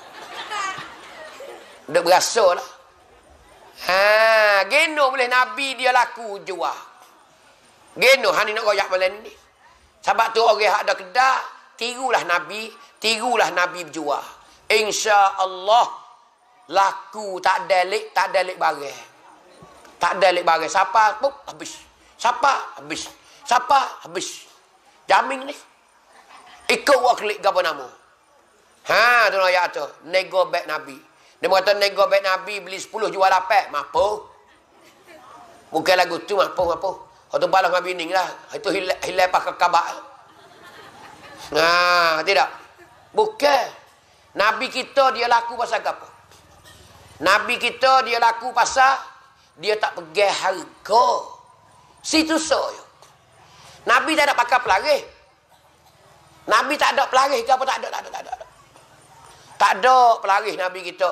Dia berasa lah. Ha, geno boleh Nabi dia laku jual. Geno hani nak royak malam ni. Sebab tu orang yang ada kedai, tirulah Nabi, tirulah Nabi berjual. Insya Allah laku tak delik, tak delik barang. Tak ada lagi barang. Sapa, pup, habis. Sapa, habis. Sapa, habis. Jamin ni. Ikut wak klik gapa nama. Ha, tu nak lah ayat tu. Nego beg Nabi. Dia berkata, nego beg Nabi beli 10 jual apa? Mampu. Bukan lagu tu, mampu, mampu. Kau tu balas Nabi Ning lah. Itu hilai, hilai pakai kabak. Ha, tidak. Bukan. Nabi kita dia laku pasal apa? Nabi kita dia laku pasal dia tak pergi harga. Situ so. Nabi tak ada pakai pelarih. Nabi tak ada pelarih ke apa? Tak ada, tak ada, tak ada. Tak ada pelarih Nabi kita.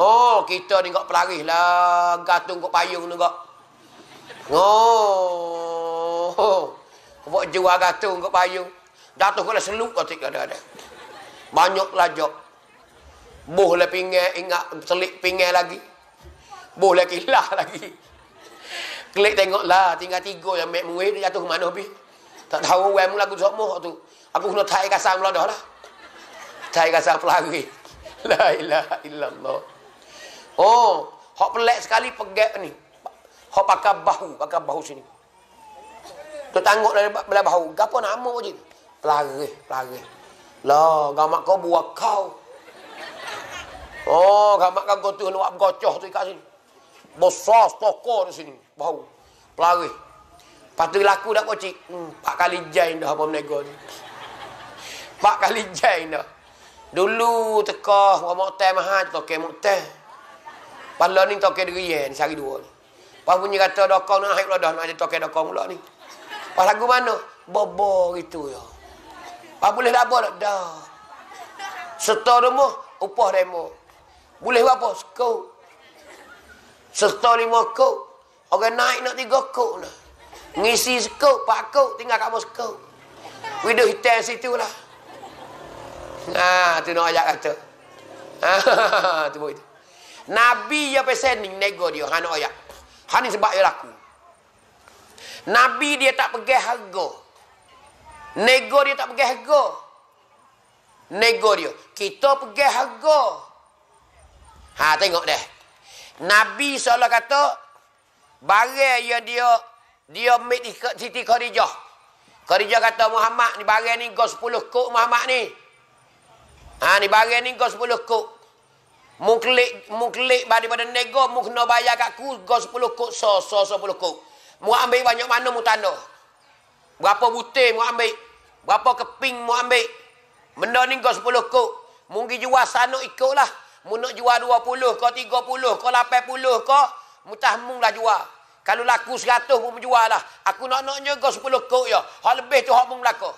Oh, kita ni kok pelarih lah. Gatung kok payung ni kok. Oh. Kau buat jual gatung kok payung. Datuk kena lah seluk kau tiga ada ada. Banyak lajak. Buh lah pinggir, ingat selik pinggir lagi. Boleh lelaki lah lagi. Klik tengok lah. Tinggal tiga yang ambil muih. Dia jatuh ke mana habis. Tak tahu. Wem lagu sokmoh tu. Aku kena taik kasar mula dah lah. Taik kasar pelari. La ilaha illallah. Oh. Hak pelik sekali pegat ni. Hak pakai bahu. Pakai bahu sini. Tu tangguk dari belah bahu. Gapa nama je. Pelari. Pelari. Lah. Gamak kau buah kau. Oh, gamak kau tu nak gocoh tu ikat sini besar toko di sini. Bau. Pelarih. patut tu laku dah kocik. Hmm, empat kali jain dah apa menegur ni. Empat kali jain dah. Dulu teka. Orang teh mahal tu toke teh Pada ni toke diri ya. Ni sehari dua ni. Lepas kata dokong nak naik dah. Nak toke dokong pula ni. Lepas lagu mana? Bobo gitu ya. Lepas boleh labor tak? Dah. Setor rumah. Upah remo. Boleh buat apa? Sekau. Serta lima kok. Orang naik nak tiga kok lah. Ngisi sekok, pak kok, tinggal kamu sekok. Wido hitam situ lah. Haa, ah, tu nak ajak kata. Haa, ah, tu buat Nabi yang pesan ni, nego dia, hanya ajak. Hanya sebab dia laku. Nabi dia tak pergi harga. Nego dia tak pergi harga. Nego dia. Kita pergi harga. Ha tengok deh. Nabi seolah kata barang yang dia dia make ikut Siti Khadijah. Khadijah kata Muhammad ni barang ni kau sepuluh kok Muhammad ni. Ha ni barang ni kau sepuluh kok. Muklik muklik daripada nego mu kena bayar kat ku kau sepuluh kok so so sepuluh kok. Mu ambil banyak mana mu tanda. Berapa butir mu ambil? Berapa keping mu ambil? Benda ni kau sepuluh kok. Mungkin jual sanuk ikutlah. Munuk jual dua puluh ke tiga puluh ke lapan puluh ke. Mutah mung lah jual. Kalau laku seratus pun menjual lah. Aku nak nak juga sepuluh kok ya. Hal lebih tu hak mung laku.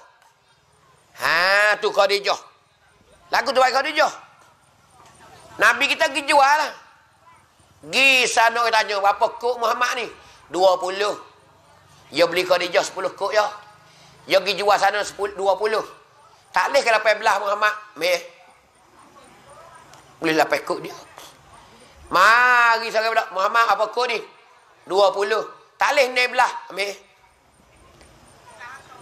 Ha tu Khadijah. Lagu tu baik Khadijah. Nabi kita pergi jual lah. Gi sana kita tanya. Berapa kok Muhammad ni? Dua puluh. Ya beli Khadijah sepuluh kok ya. Ya pergi jual sana dua puluh. Tak boleh kalau pebelah Muhammad. Meh. Bolehlah pekut dia. Mari sangat budak. Muhammad apa kau ni? 20. Tak boleh naik belah. Ambil.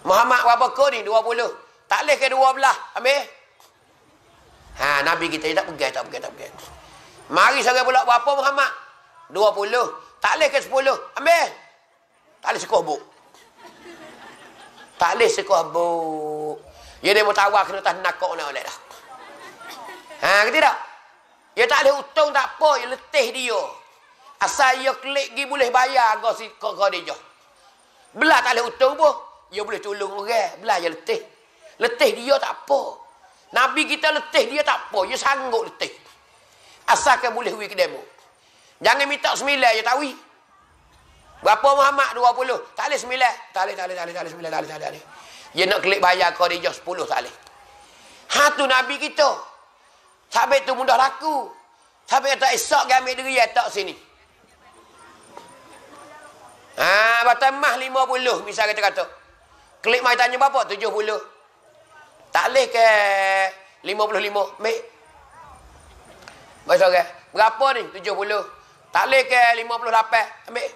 Muhammad apa kau ni? 20. Tak boleh ke 12. Ambil. Ha, Nabi kita tak pergi, tak pergi, tak pergi. Mari sangat pula berapa Muhammad? 20. Tak boleh ke 10? Ambil. Tak boleh sekuh buk. Tak boleh sekuh buk. Ya dia mutawar kena tak nakok nak oleh dah. Ha, kata tak? Dia tak ada hutang tak apa, dia letih dia. Asal dia klik dia boleh bayar agak si kau dia. Belah tak ada hutang pun, dia boleh tolong orang. Belah dia letih. Letih dia tak apa. Nabi kita letih dia tak apa, dia sanggup letih. Asal Asalkan boleh pergi ke demo. Jangan minta sembilan je tahu. Berapa Muhammad? Dua puluh. Tak boleh sembilan. Tak boleh, tak boleh, tak boleh, tak boleh, sembilan, tak boleh, tak boleh. Dia nak klik bayar kau dia sepuluh, tak boleh. Ha Nabi kita. Sabit tu mudah laku. Sabit kata esok ke ambil diri tak sini. Haa, batal mah lima puluh misalnya kata-kata. Klik mai tanya berapa? Tujuh puluh. Tak boleh ke lima puluh lima? Mek. Masa ke? Berapa ni? Tujuh puluh. Tak boleh ke lima puluh lapan? Ambil.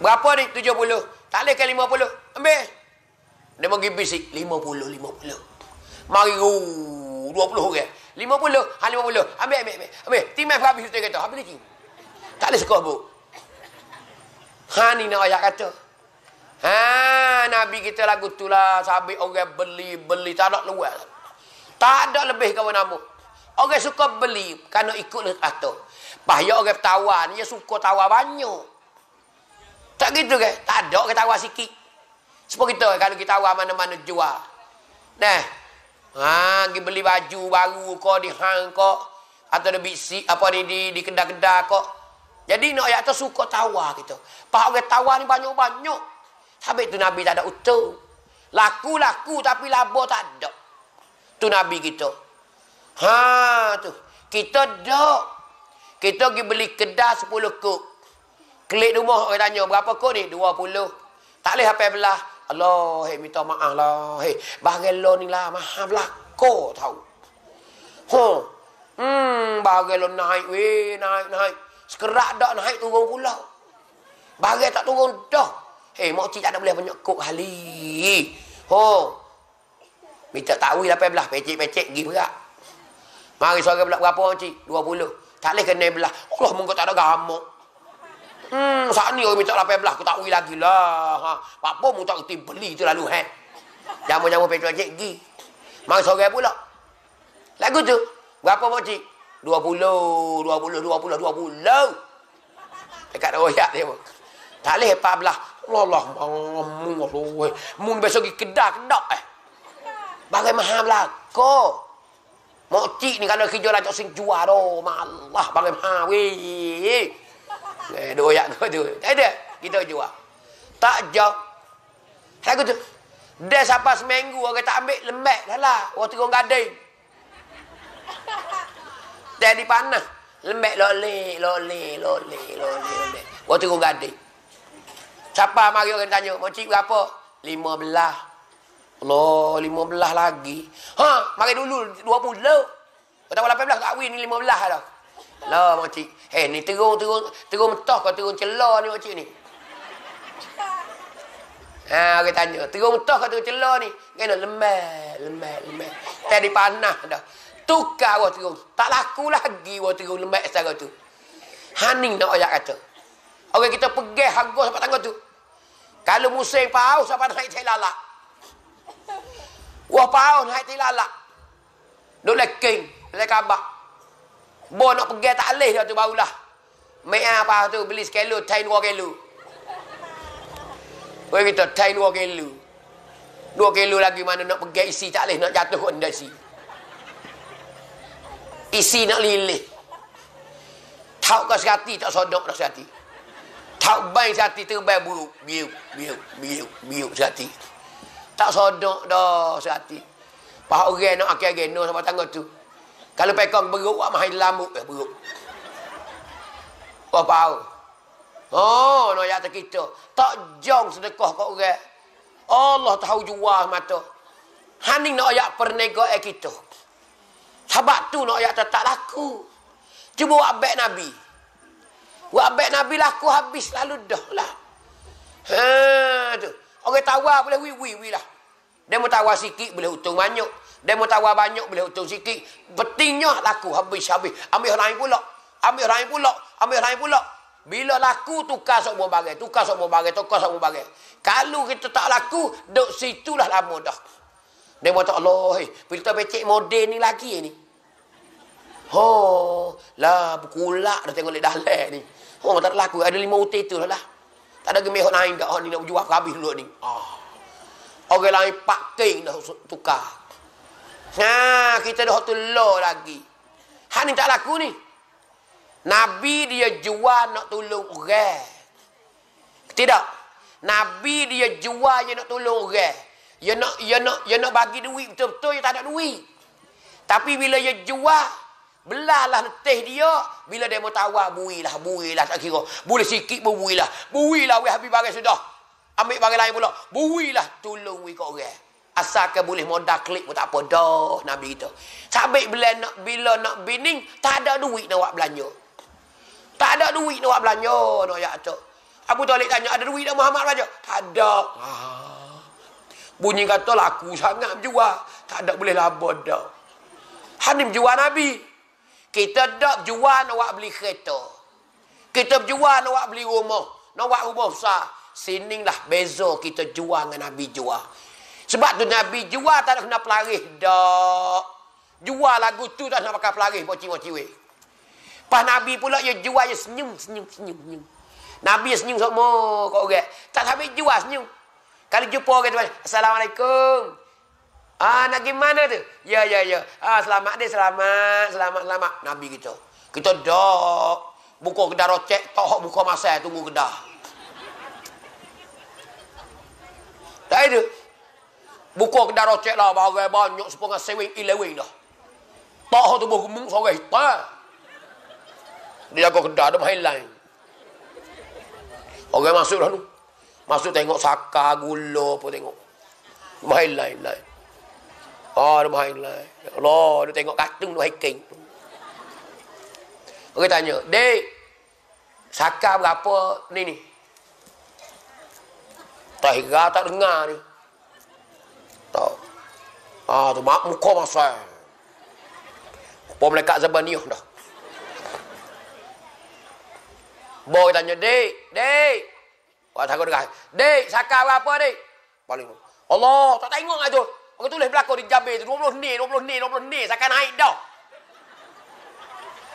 Berapa ni? Tujuh puluh. Tak boleh ke lima puluh? Ambil. Dia pergi bisik. Lima puluh, lima puluh. Mari ruuuu. 20 orang. 50, ha 50. Ambil ambil ambil. Ambil timah habis tu kata. Habis lagi. Tak ada sekor bu. Ha ni nak ayat kata. Ha nabi kita lagu tulah sabi orang beli beli tak ada luar. Tak ada lebih kawan nama. Orang suka beli kerana ikut lah kata. Bahaya orang tawar dia suka tawar banyak. Tak gitu ke? Tak ada orang tawar sikit. Sebab kita kalau kita tawar mana-mana jual. Nah, Ha, pergi beli baju baru kau di hang kau atau di bisi apa ni di di kedai-kedai kau. Jadi nak ayat tu suka tawa kita. Pak orang tawa ni banyak-banyak. sampai tu Nabi tak ada utuh. Laku-laku tapi labo tak ada. Tu Nabi kita. Ha tu. Kita dok. Kita pergi beli kedai 10 kok. Klik rumah orang tanya berapa kok ni? 20. Tak leh apa belah. Allah, hei, minta maaf lah. Hei, bahagian lo ni lah. Maha berlaku tau. Huh. Hmm, bahagian lo naik, weh, naik, naik. Sekerak dah naik turun pulau. Bahagian tak turun dah. Hei, makcik tak ada boleh menyekuk hali. Huh. Minta tahu lah, pebelah. Pecik-pecik, pergi pula. Mari suara pula berapa, makcik? Dua puluh. Tak boleh kena belah. Allah, mungkin tak ada gamuk. Hmm, saat ni orang minta lapan belah. Aku tak ui lagi lah. Ha. Pak Pom minta kerti beli tu lalu. Ha. Jama-jama petrol cik pergi. Mari sore pula. Lagu tu. Berapa pak cik? Dua puluh. Dua puluh, dua puluh, dua puluh. Dekat royak dia pun. Tak boleh lepas belah. Lala, mamu, aloh. Mung besok pergi kedah, kedok eh. Bagai mahal belah. Kau. Mok cik ni kalau kerja lah, cok sing jual doh. Malah, bagai mahal. weh, weh. Eh, dua ayat kau tu. Tak ada. Kita jual. Tak jauh. Lagu tu. Dah sampai seminggu orang tak ambil lembek dah lah. Orang tengok gading. Dah di panah. Lembek loli, loli, loli, loli, loli. Orang tengok gading. Siapa mari orang tanya, mocik berapa? Lima belah. Loh, lima belah lagi. Ha, mari dulu dua puluh. Kau tahu lapan belah, tak win ni lima belah dah. Lah mak cik. Eh ni terung terung terung mentah ke terung celah ni mak cik ni? Ha orang tanya, terung mentah ke terung celah ni? Kan lemah, lemah, lemah. Tadi panah dah. Tukar orang terung. Tak laku lagi orang terung lemak secara tu. Haning nak ayat kata. Orang kita pegah harga sampai tangga tu. Kalau musim paus sampai naik cek lalak. Wah paus naik cek lalak. Duk leking, leking kabak. Bo nak pergi tak leh dia tu barulah. Mea ah, apa tu beli sekelo tain dua kelo. Oi kita tain dua kelo. Dua kelo lagi mana nak pergi isi tak leh nak jatuh pun dah isi. nak lilih. Tau ke sehati tak sodok dah sehati. Tau bang sehati terbang buruk. Biuk, biuk, biuk, biuk sehati. Tak sodok dah sehati. Pahak orang nak akhir-akhir no sampai tangga tu. Kalau pekong beruk, awak mahir lambuk eh, beruk. Apa pau? Oh, no yata kita. Tak jong sedekah kat orang. Allah tahu jual mata. Haning nak ayat pernego eh kita. Sebab tu nak ayat tak laku. Cuba buat baik Nabi. Buat abek Nabi laku habis lalu dah lah. Haa tu. Orang tawar boleh wi wi lah. Dia mau tawar sikit boleh hutung banyak. Demo tawar banyak boleh utuh sikit. Betinya laku habis-habis. Ambil orang lain pula. Ambil orang lain pula. Ambil orang lain pula. Bila laku tukar semua bagai, tukar semua bagai, tukar semua bagai. Kalau kita tak laku, duk situlah lama dah. Dia tak Allah, Bila eh, tak becek model ni lagi eh, ni. Ho, lah berkulak dah tengok lidah leh ni. Ho, tak ada laku, ada lima utih tu lah. Tak ada gemih naik dah, ni nak jual habis dulu ni. Ah. Orang lain pakai dah tukar. Ha, kita dah tu law lagi. Ha ni tak laku ni. Nabi dia jual nak tolong orang. Tidak. Nabi dia jual dia nak tolong orang. Dia ya nak dia ya nak dia ya nak bagi duit betul-betul dia tak ada duit. Tapi bila dia jual belahlah letih dia bila dia mau tawar builah builah tak kira boleh sikit pun builah builah weh habis barang sudah ambil barang lain pula builah tolong wei kau orang Asal ke boleh modal klik pun tak apa. Dah Nabi kita. Sabik bila nak, bila nak bining, tak ada duit nak buat belanja. Tak ada duit nak buat belanja. Nak ya tu. Abu Talib tanya, ada duit nak Muhammad belanja? Tak ada. Ah. Bunyi kata laku lah, sangat jual. Tak ada boleh laba dah. Hanim jual Nabi. Kita tak jual nak buat beli kereta. Kita jual nak buat beli rumah. Nak buat rumah besar. Sini lah bezo kita jual dengan Nabi jual. Sebab tu Nabi jual tak nak kena pelarih dah. Jual lagu tu tak nak pakai pelarih bocik-bocik. Pas Nabi pula dia jual dia senyum, senyum, senyum, senyum. Nabi senyum semua kau orang. Tak sampai jual senyum. Kalau jumpa orang tu, Assalamualaikum. Ah nak gimana tu? Ya ya ya. Ah selamat dia selamat, selamat selamat Nabi kita. Kita dok buka kedai rocek, tok buka masa tunggu kedai. Tak ada. Buka kedai cek lah. bawa banyak sepengah sewing ilewing dah. Tak tu buku mung sore hitam. Dia kau kedara dah mahilang. Orang masuk dah tu. Masuk tengok saka, gula apa tengok. lain lain. Oh, dia main lain. Allah, dia tengok katung tu haiking. Orang tanya, Dek, saka berapa ni ni? Tak hingga tak dengar ni tau. Ha ah, tu mak muka masal. Pom lekat ni dah. Boy tanya dik, dik. Kau tak dengar. Dik, saka apa dik? Paling. Allah, tak tengok aja. Aku tulis belako di jabe tu 20 ni, 20 ni, 20 ni, saka naik dah.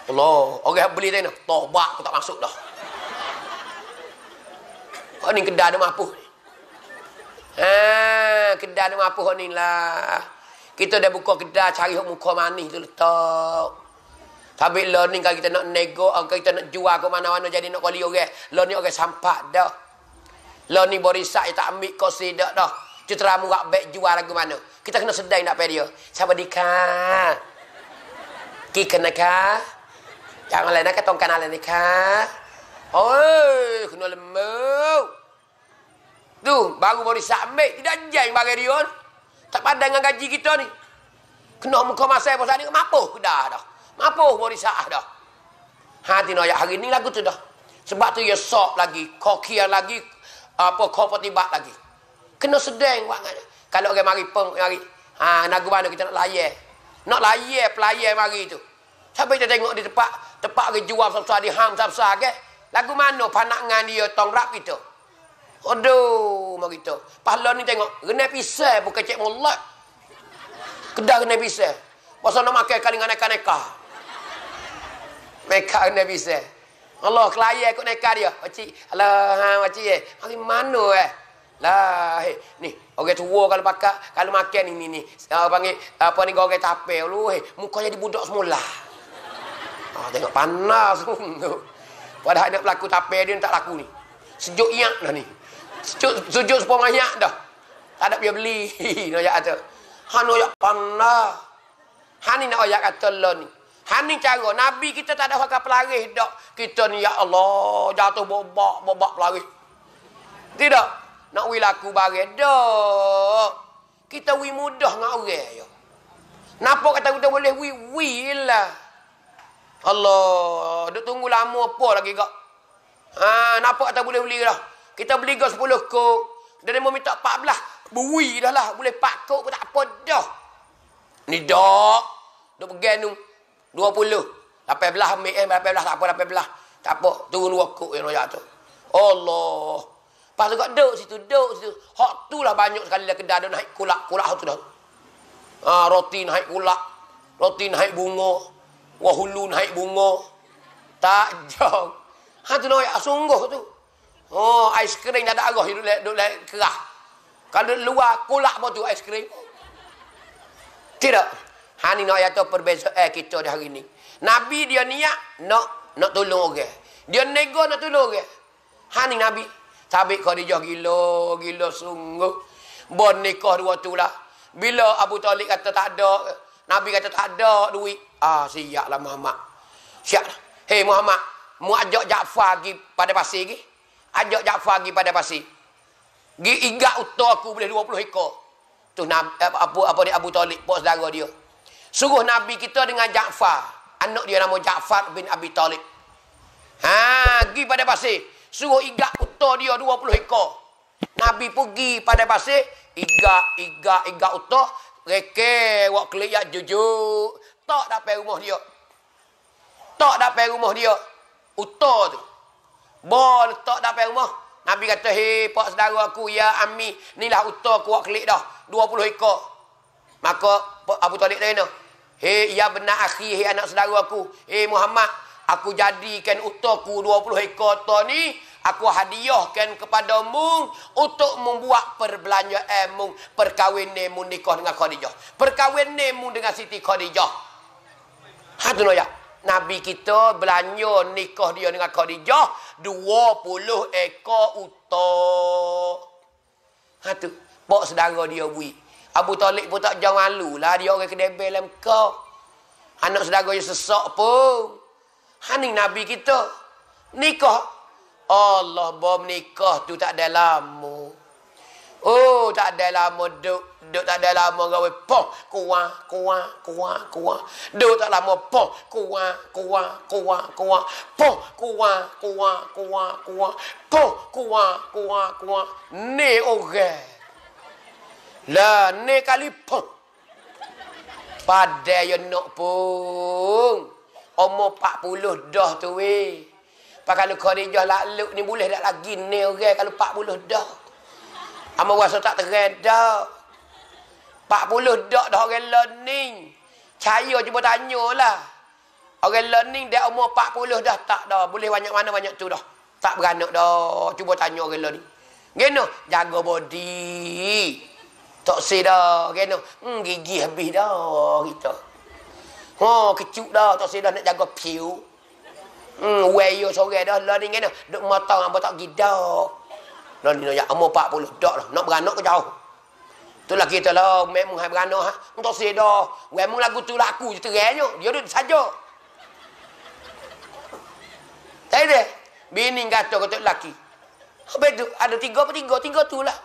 Allah, orang beli tadi noh. Tobak aku tak masuk dah. Kau ni kedai dah mampu. Ah, kedai ni apa hok ni lah. Kita dah buka kedai cari hok muka manis tu letak. Tapi lo ni kalau kita nak nego, kalau kita nak jual ke mana-mana jadi nak kali orang. Lo ni orang sampah dah. Lo ni borisak yang tak ambil kau sedak dah. Citra murak baik jual lagu mana. Kita kena sedai nak pergi dia. Siapa dika? Ki kena ka? Jangan nak tongkan alain ni ka? Oi, kena lemuk. Tu, baru boleh submit. Tidak jeng bagai dia. Tak pandai dengan gaji kita ni. Kena muka masa pasal ni, mapuh dah dah. Mapuh boleh sah dah. Hati nak hari ni lagu tu dah. Sebab tu ia sok lagi, kokian lagi, apa kopi tibat lagi. Kena sedeng buat kan. Kalau orang mari peng mari. Ha, nak mana kita nak layar. Nak layar pelayar mari tu. Tapi kita tengok di tempat tempat dia jual sesuatu di ham sesuatu ke. Lagu mana panak dengan dia tong rap kita. Gitu. Aduh, mak kita. Pahlawan ni tengok, renai pisah bukan cek molat. Kedah renai pisah. Pasal nak makan kali dengan neka-neka. Mereka renai pisah. Allah, kelayar ikut aneka dia. Pakcik, alah, pakcik ha, eh. Mari mana eh? Lah, eh. Ni, orang tua kalau pakai, kalau makan ni, ni, ni. Uh, panggil, apa ni, orang tapai dulu, eh. Muka jadi budak semula. oh, tengok panas Padahal nak berlaku tapai dia, tak laku ni. Sejuk iak dah ni sujud sepuluh mayak dah. Tak ada dia beli. Dia ayak kata. Han ayak panah. Han ni nak ayak kata lah ni. Han ni cara. Nabi kita tak ada hak pelaris dah. Kita ni ya Allah. Jatuh bobak. Bobak pelaris. Tidak. Nak wil aku bareh dah. Kita wil mudah dengan orang. Ya. Kenapa kata kita boleh wil? Wil lah. Allah. Duk tunggu lama apa lagi kak. Ha, nampak kata boleh beli dah. Kita beli gos 10 kok. Dan dia mau minta 14. Bui dah lah. Boleh 4 kok pun tak apa dah. Ni dok. Dok pergi ni. 20. belah? ambil eh. belah? tak apa. 18. Tak apa. Tak apa. Turun 2 kok yang raya tu. Allah. Lepas tu kat duk situ. Duk situ. Hak tu lah banyak sekali lah kedai. Dia naik kulak. Kulak tu dah. Ha, roti naik kulak. Roti naik bunga. Wahulu naik bunga. Tak jauh. Ha tu nak no, ya, sungguh tu. Oh, ais krim ada arah duduk lek duduk lek kerah. Kalau luar kulak apa tu ais krim? Tidak. Hani ni nak ayat perbezaan eh, kita di hari ini. Nabi dia niat nak nak tolong orang. Okay. Dia nego nak tolong orang. Okay. Ha Nabi. Tapi kau dia gila, gila sungguh. Bon nikah dua tu lah. Bila Abu Talib kata tak ada, Nabi kata tak ada duit. Ah, siap lah Muhammad. Siap lah. Hei Muhammad, mu ajak Jaafar pergi pada pasir pergi. Ajak Jaafar pergi pada pasir. Gi igat uta aku boleh 20 ekor. Tu apa eh, apa, apa ni Abu Talib, pak saudara dia. Suruh Nabi kita dengan Jaafar. Anak dia nama Jaafar bin Abi Talib. Ha, gi pada pasir. Suruh igat uta dia 20 ekor. Nabi pergi pada pasir, igat, igat, igat uta, reke wak keliat jujuk. Tak dapat rumah dia. Tak dapat rumah dia. Uta tu. Bol letak dah pergi rumah. Nabi kata, hei, pak saudara aku, ya Ami, inilah utah aku buat kelik dah. 20 ekor. Maka, Abu Talib dah. ni. Hei, ya benar akhi, hei anak saudara aku. Hei Muhammad, aku jadikan utah aku 20 ekor tu ni. Aku hadiahkan kepada mu untuk membuat perbelanjaan mu. Perkawin mu nikah dengan Khadijah. Perkawin mu dengan Siti Khadijah. Hadunoyah. Nabi kita belanja nikah dia dengan Khadijah 20 ekor uta. Ha tu, bok saudara dia bui. Abu Talib pun tak jauh malu lah dia orang kedai belam kau. Anak saudara dia sesak pun. Ha ni Nabi kita nikah. Allah bom nikah tu tak ada lama. Oh, tak ada lama duk. Duk tak ada lama gawe pong. Kuah, kuah, kuah, kuah. Duk tak lama pong. Kuah, kuah, kuah, kuah. Pong, kuah, kuah, kuah, kuah. Pong, kuah, kuah, kuah. Ni orang. Lah, ni kali pong. Pada yang nak pong. Umur 40 dah tu weh. Pakai lu kau ni jauh lak ni boleh tak lagi ni orang kalau 40 dah. Amal rasa tak terendak. 40 dak dah orang learning. caya cuba tanyalah. Orang learning dia umur 40 dah tak dah. Boleh banyak mana banyak tu dah. Tak beranak dah. Cuba tanya orang learning. Gino, jaga body. Tak sedar. Gino, hmm, gigi habis dah kita. Ha, oh, kecuk dah. Tak sedar nak jaga piu. Hmm, wayo sore dah learning gino. Duk mata apa tak gidak. Nak ni ya, umur 40 tak lah. Nak beranak ke jauh. Itulah kita lah. Memang hai beranak. Ha? Untuk sedar. Memang lagu tu laku lah je terangnya. Dia tu saja. Tak deh, Bini kata kata laki. Apa itu? Ada tiga apa tiga? Tiga tu lah.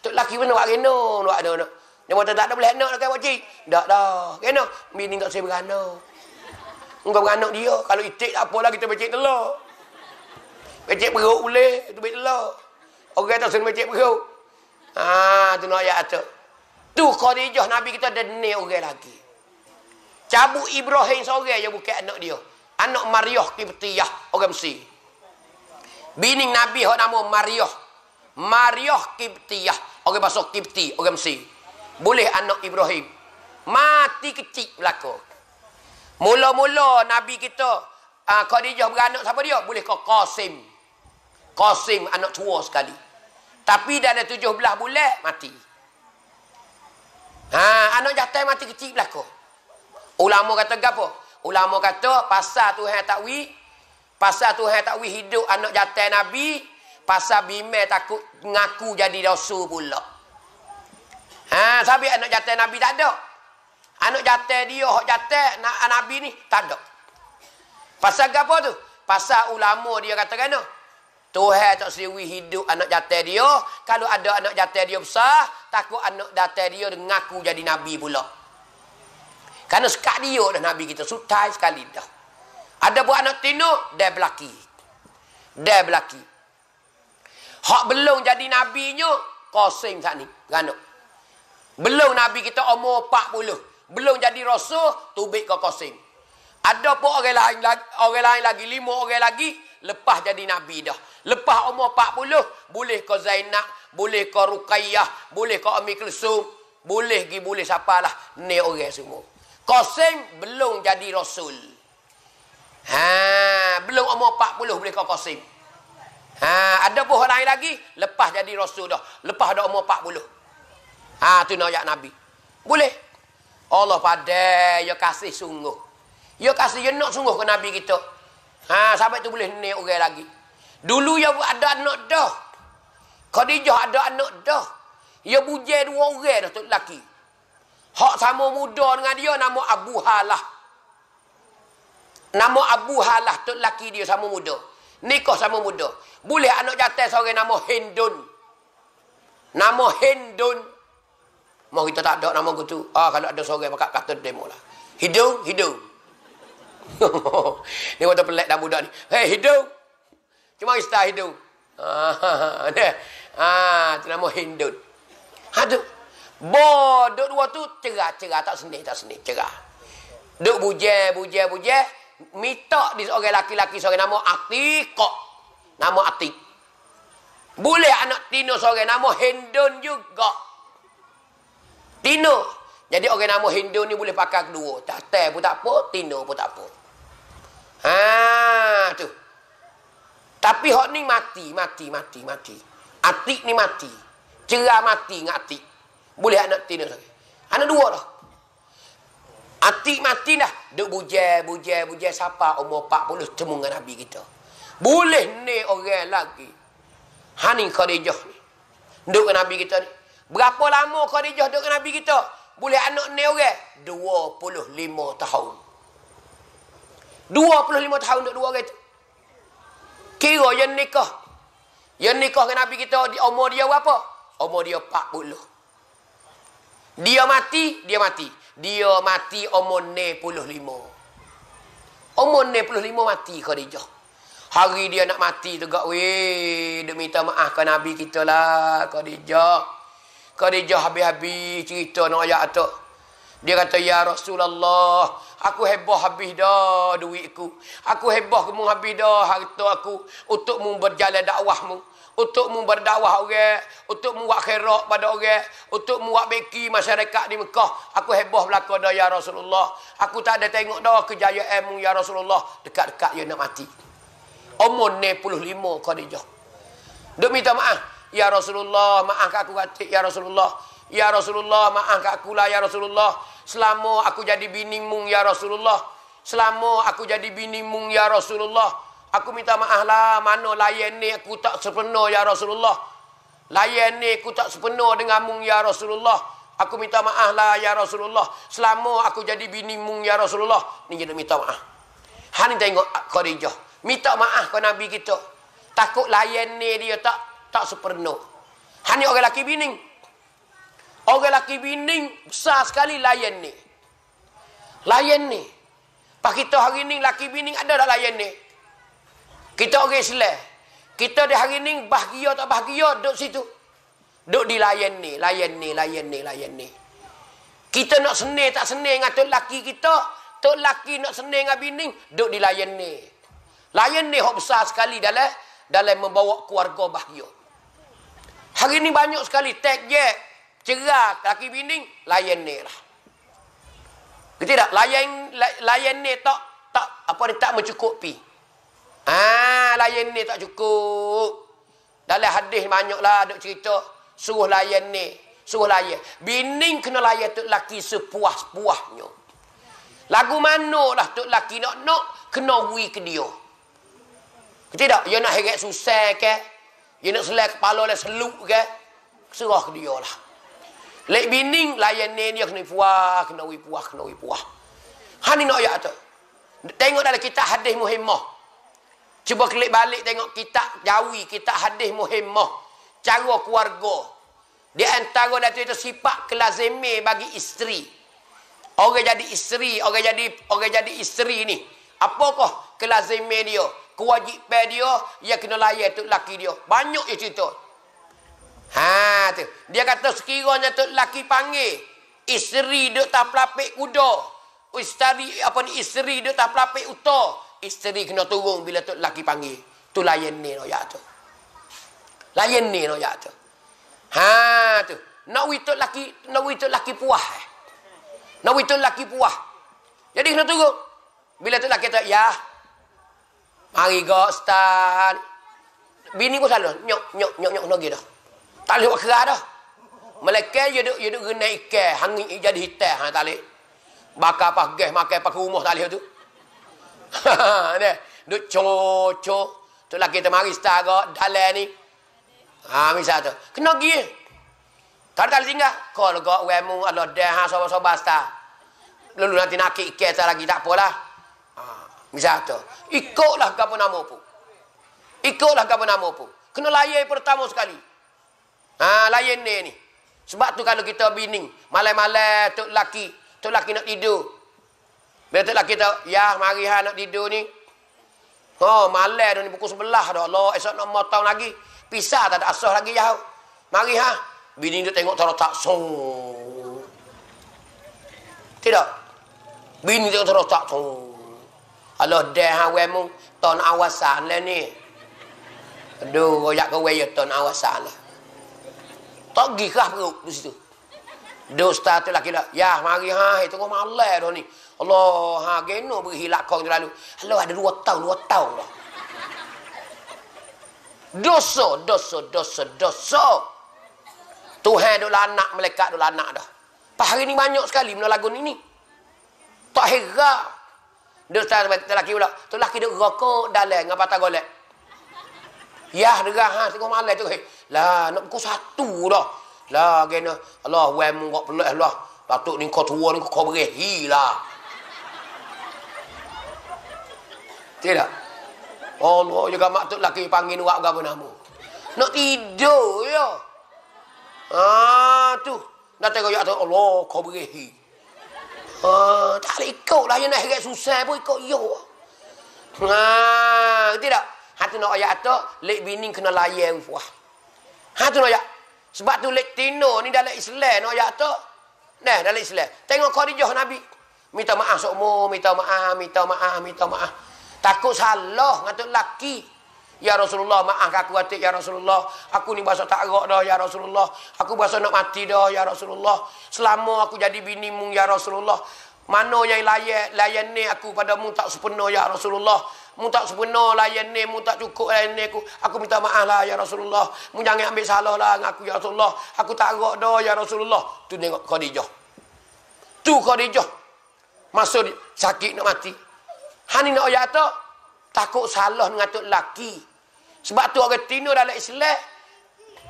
Tok laki pun nak buat reno. Nak buat reno. Dia kata tak ada boleh nak nak kaya wajib. Tak ada. Reno. Bini tak saya beranak. Engkau beranak dia. Kalau itik tak apalah kita becik telur. Becik perut boleh. Itu becik telur. Orang kata sunnah masjid bergau. Haa, ah, tu nak ayat tu. Tu Khadijah Nabi kita ada ni orang lagi. Cabu Ibrahim seorang yang bukan anak dia. Anak Mariah Kibtiyah, orang mesti. Bini Nabi yang nama Mariah. Mariah Kibtiyah, orang bahasa Kipti, orang mesti. Boleh anak Ibrahim. Mati kecil berlaku. Mula-mula Nabi kita, uh, Khadijah beranak siapa dia? Boleh kau Qasim. Qasim, anak tua sekali. Tapi dah ada tujuh belah bulat, mati. Ha, anak jatai mati kecil belakang. Ulama kata apa? Ulama kata, pasal Tuhan takwi, pasal Tuhan takwi hidup anak jatai Nabi, pasal bimai takut ngaku jadi rasul pula. Ha, sabi anak jatai Nabi tak ada. Anak jatai dia, hak jatai na Nabi ni, tak ada. Pasal apa tu? Pasal ulama dia kata kena. No? Tuhan tak sendiri hidup anak jatah dia. Kalau ada anak jatah dia besar, takut anak jatah dia mengaku jadi Nabi pula. Karena sekat dia dah Nabi kita. Sutai sekali dah. Ada buat anak tino, dia berlaki. Dia berlaki. Hak belum jadi Nabi-nya, kosing saat ni. Kerana? Belum Nabi kita umur 40. Belum jadi Rasul, tubik ke kosing. Ada pun orang lain, orang lain lagi, lima orang lagi, lepas jadi nabi dah. Lepas umur 40 boleh ke Zainab, boleh ke Ruqayyah, boleh ke Ummu Kulsum, boleh gi boleh siapalah ni orang semua. Kosim belum jadi rasul. Ha, belum umur 40 boleh ke Kosim. Ha, ada pun orang lain lagi lepas jadi rasul dah. Lepas dah umur 40. Ha, tu nak ayat nabi. Boleh. Allah pada ya kasih sungguh. Ya kasih, ya nak sungguh ke nabi kita. Gitu. Ha sampai tu boleh ni orang lagi. Dulu ya ada anak dah. Khadijah ada anak dah. Ya bujang dua orang dah tu lelaki. Hak sama muda dengan dia nama Abu Halah. Nama Abu Halah tu lelaki dia sama muda. Nikah sama muda. Boleh anak jantan seorang nama Hindun. Nama Hindun. Mau kita tak ada nama gitu. Ah kalau ada seorang pakat kata demo lah. Hidung, hidung. ni kata pelik dah muda ni. Hei, hidung. Cuma istah hidung. Ah, ah, tu nama hindun. Haduh. Bodoh dua tu cerah, cerah. Tak sendih, tak sendih. Cerah. Duk buje, buje, buje. Minta di seorang laki-laki seorang nama Atikok. Nama Atik. Boleh anak Tino seorang nama Hendon juga. Tino. Jadi orang nama Hindu ni boleh pakai kedua. Tatai pun tak apa, tino pun tak apa. Ha, tu. Tapi hok ni mati, mati, mati, mati. Atik ni mati. Cerah mati dengan atik. Boleh anak tino lagi. Anak dua dah. Atik mati dah. Duk bujai, bujai, bujai. Siapa umur 40 temu dengan Nabi kita. Boleh ni orang lagi. Hani Khadijah ni. Duk dengan Nabi kita ni. Berapa lama Khadijah duk dengan Nabi kita? boleh anak ni orang lima tahun dua puluh lima tahun duduk dua orang tu kira yang nikah yang nikah dengan Nabi kita di umur dia berapa? umur dia 40 dia mati dia mati dia mati umur ni puluh lima umur ni puluh lima mati Khadijah hari dia nak mati tu kak weh dia minta maaf Nabi kita lah kau Khadijah Kerja habis-habis cerita nak ayat atuk. Dia kata, Ya Rasulullah, aku heboh habis dah duitku. Aku heboh kamu habis dah harta aku untuk mu berjalan dakwahmu. Untuk mu berdakwah orang. Untuk mu buat khairat pada orang. Untuk mu buat beki masyarakat di Mekah. Aku heboh belakang dah, Ya Rasulullah. Aku tak ada tengok dah kejayaanmu, Ya Rasulullah. Dekat-dekat dia nak mati. Umur 95, Khadijah. Duk minta maaf. Ya Rasulullah, maafkan aku katik Ya Rasulullah Ya Rasulullah, maafkan aku lah Ya Rasulullah Selama aku jadi bini mung, Ya Rasulullah Selama aku jadi bini mung, Ya Rasulullah Aku minta maaf lah Mana layan ni aku tak sepenuh Ya Rasulullah Layan ni aku tak sepenuh dengan mung, Ya Rasulullah Aku minta maaf lah Ya Rasulullah Selama aku jadi bini mung, Ya Rasulullah Ni kita minta maaf Hari tengok Khadijah Minta maaf ke Nabi kita Takut layan ni dia tak tak sepenuh. Hanya orang lelaki bining. Orang lelaki bining besar sekali layan ni. Layan ni. Pak kita hari ni lelaki bining ada dah layan ni. Kita orang Islam. Kita di hari ni bahagia tak bahagia duduk situ. Duduk di layan ni, layan ni, layan ni, layan ni. Kita nak seni tak seni dengan tu lelaki kita. Tu lelaki nak seni dengan bini, duduk di layan ni. Layan ni hok besar sekali dalam dalam membawa keluarga bahagia. Hari ni banyak sekali tag je. Cerah kaki bining layan ni lah. Kerti tak? Layan, layan ni tak tak apa ni tak mencukupi. Ah, ha, layan ni tak cukup. Dalam hadis banyak lah duk cerita. Suruh layan ni. Suruh layan. Bining kena layan tu laki sepuas-puasnya. Lagu mana lah tu laki nak-nak kena wui ke dia. Kerti tak? Dia ya nak heret susah ke? Okay? Dia nak selai kepala dia seluk ke. Serah ke dia lah. Lek bining layan ni dia kena puah. Kena wui puah. Kena wui puah. Ha nak ayat tu. Tengok dalam kitab hadis muhimah. Cuba klik balik tengok kitab jawi. Kitab hadis muhimah. Cara keluarga. Di antara datu itu sifat kelazime bagi isteri. Orang jadi isteri. Orang jadi orang jadi isteri ni. Apakah kelazime dia? kewajipan dia dia kena layan tu laki dia banyak dia cerita ha tu dia kata sekiranya tu laki panggil isteri dia tak pelapik kuda isteri apa ni isteri dia tak pelapik uta isteri kena turun bila tu laki panggil tu layan ni royak tu layan ni royak tu ha tu nak witu laki nak witu laki puah eh? nak witu laki puah jadi kena turun bila tu laki tu ya Hari gak start. Bini pun salah. Nyok, nyok, nyok, nyok, nyok, dah. Tak boleh buat kerah dah. Mereka dia duduk, dia duduk kena ikan. Hangi jadi hitam. Ha, tak boleh. Bakar pas gas, makan pakai rumah tak boleh tu. co co, Tu lah kita mari start gak. Dalai ni. Ha, misal tu. Kena pergi. Tak ada tali tinggal. Kau lukak, wemu, ada dah, ha, sobat-sobat start. Lalu nanti nak kek ikan tak lagi, tak apalah. Misata. Ikutlah kamu nama pun. Ikutlah kamu nama pun. Kena layan pertama sekali. Ha, layan ni ni. Sebab tu kalau kita bining, Malai-malai tu laki. tu laki nak tidur. Bila tuk laki tak. Ya mari ha, nak tidur ni. Oh ha, malai tu ni pukul sebelah dah. Allah esok nak matau lagi. Pisah tak ada asuh lagi ya. Mari ha. Bini tu tengok tarot tak. So. Tidak. Bini tengok tak tak. So. Allah dah hawe mu ton awasan lah ni. Aduh, royak kau ya ton awasan lah. Tak gigah perut di situ. Dia ustaz tu laki lah. Ya, mari ha, itu kau malah dah ni. Allah, ha, geno beri hilak kau ni lalu. Allah ada dua tahun, dua tahun lah. Doso, doso, doso, doso. Tuhan tu lah anak, melekat, tu lah anak dah. Pahari ni banyak sekali, mana lagu ni ni. Tak herak. Dia ustaz sebab lelaki pula. Tu lelaki duk rokok dalam dengan patah golek. Yah dengar ha tengok malas tu. Eh. Lah nak pukul satu dah. Lah kena Allah wem kau pelak lah. Patut ni kau tua ni kau berehi lah. Tidak. Allah juga ya mak tu lelaki panggil wak gapo nama. Nak tidur ya. Ah tu. Dah tengok ya Allah kau berehi. Oh, tak boleh ikut lah. Yang nak heret susah pun ikut yo. Haa, kerti tak? Hantu nak ayat tak, lek bini kena layan ufuah. Hantu nak ayat. Sebab tu lek tino ni dalam Islam nak ayat tak. Nah, dalam Islam. Tengok korijah Nabi. Minta maaf sokmu, minta maaf, minta maaf, minta maaf. Takut salah, ngatuk laki. Ya Rasulullah, maaf aku hati ya Rasulullah. Aku ni bahasa tak agak dah ya Rasulullah. Aku bahasa nak mati dah ya Rasulullah. Selama aku jadi bini mu ya Rasulullah. Mano yang layan layan ni aku pada mu tak sepenuh ya Rasulullah. Mu tak sepenuh layan ni mu tak cukup layan ni aku. Aku minta maaf lah ya Rasulullah. Mu jangan ambil salah lah dengan aku ya Rasulullah. Aku tak agak dah ya Rasulullah. Tu tengok Khadijah. Tu Khadijah. Masa sakit nak mati. Hani nak ayat tak? takut salah dengan tok laki. Sebab tu orang tino dalam Islam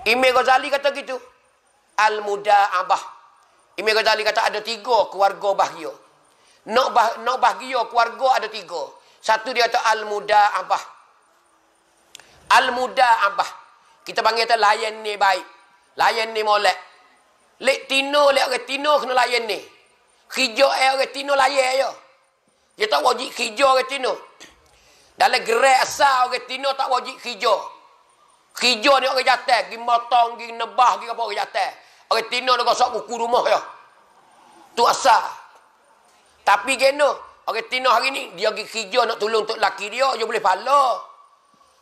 Imam Ghazali kata gitu. Al abah. Imam Ghazali kata ada tiga keluarga bahagia. Nak bah nak bahagia keluarga ada tiga. Satu dia kata al abah. Al abah. Kita panggil kata layan ni baik. Layan ni molek. Lek tino lek orang tino kena layan ni. Kerja eh orang tino layan ya. Dia tahu wajib kerja orang tino. Dalam gerai asal orang Tino tak wajib hijau. Hijau ni orang jatah. Gim motong, gim nebah, gim apa orang jatah. Orang Tino dia gosok kuku rumah ya. Tu asal. Tapi kena. Orang Tino hari ni, dia pergi kerja nak tolong untuk laki dia. Dia boleh pala.